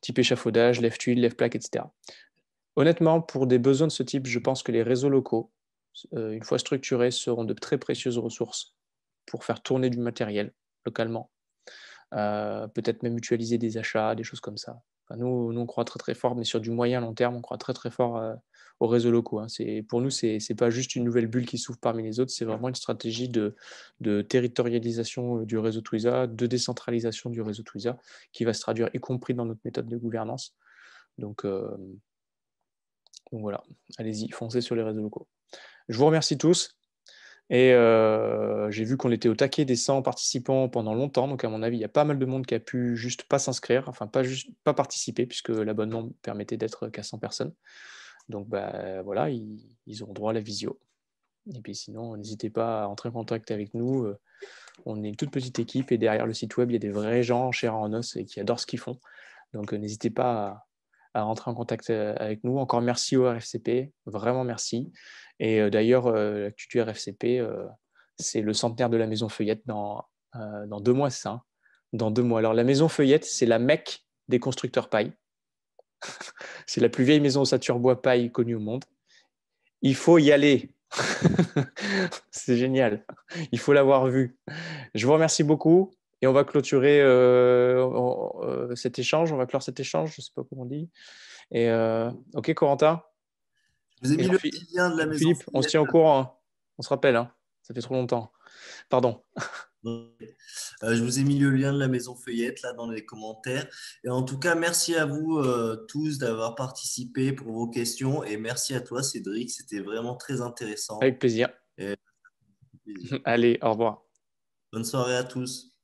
type échafaudage, lève-tuile, lève-plaque, etc. Honnêtement, pour des besoins de ce type, je pense que les réseaux locaux, euh, une fois structurés, seront de très précieuses ressources pour faire tourner du matériel localement, euh, peut-être même mutualiser des achats, des choses comme ça nous, nous, on croit très très fort, mais sur du moyen long terme, on croit très très fort euh, aux réseaux locaux. Hein. C'est, pour nous, ce n'est pas juste une nouvelle bulle qui s'ouvre parmi les autres, c'est vraiment une stratégie de, territorialisation euh, du réseau Twiza, de décentralisation du réseau Twiza, qui va se traduire y compris dans notre méthode de gouvernance. Donc, euh, donc voilà, allez-y, foncez sur les réseaux locaux. Je vous remercie tous. Et euh, j'ai vu qu'on était au taquet des 100 participants pendant longtemps. Donc, à mon avis, il y a pas mal de monde qui a pu juste pas s'inscrire, enfin, pas juste pas participer, puisque l'abonnement permettait d'être qu'à 100 personnes. Donc, bah, voilà, ils, ont droit à la visio. Et puis, sinon, n'hésitez pas à entrer en contact avec nous. Euh, on est une toute petite équipe et derrière le site web, il y a des vrais gens chers en os et qui adorent ce qu'ils font. Donc, euh, n'hésitez pas à à rentrer en contact euh, avec nous. Encore merci au RFCP, vraiment merci. Et euh, d'ailleurs, la culture RFCP, c'est le centenaire de la Maison Feuillette dans, euh, deux mois, ça. Hein dans deux mois. Alors, la Maison Feuillette, c'est la mecque des constructeurs paille. c'est la plus vieille maison ossature bois paille connue au monde. Il faut y aller. c'est génial. Il faut l'avoir vue. Je vous remercie beaucoup. Et on va clôturer euh, euh, cet échange, on va clore cet échange, je ne sais pas comment on dit. Et euh, ok, Corentin Je vous ai mis le lien de la maison. Philippe, on se tient au courant, hein. on se rappelle, hein. ça fait trop longtemps. Pardon. je vous ai mis le lien de la maison Feuillette là dans les commentaires. Et en tout cas, merci à vous tous d'avoir participé pour vos questions et merci à toi Cédric, c'était vraiment très intéressant. Avec plaisir. Allez, au revoir. Bonne soirée à tous.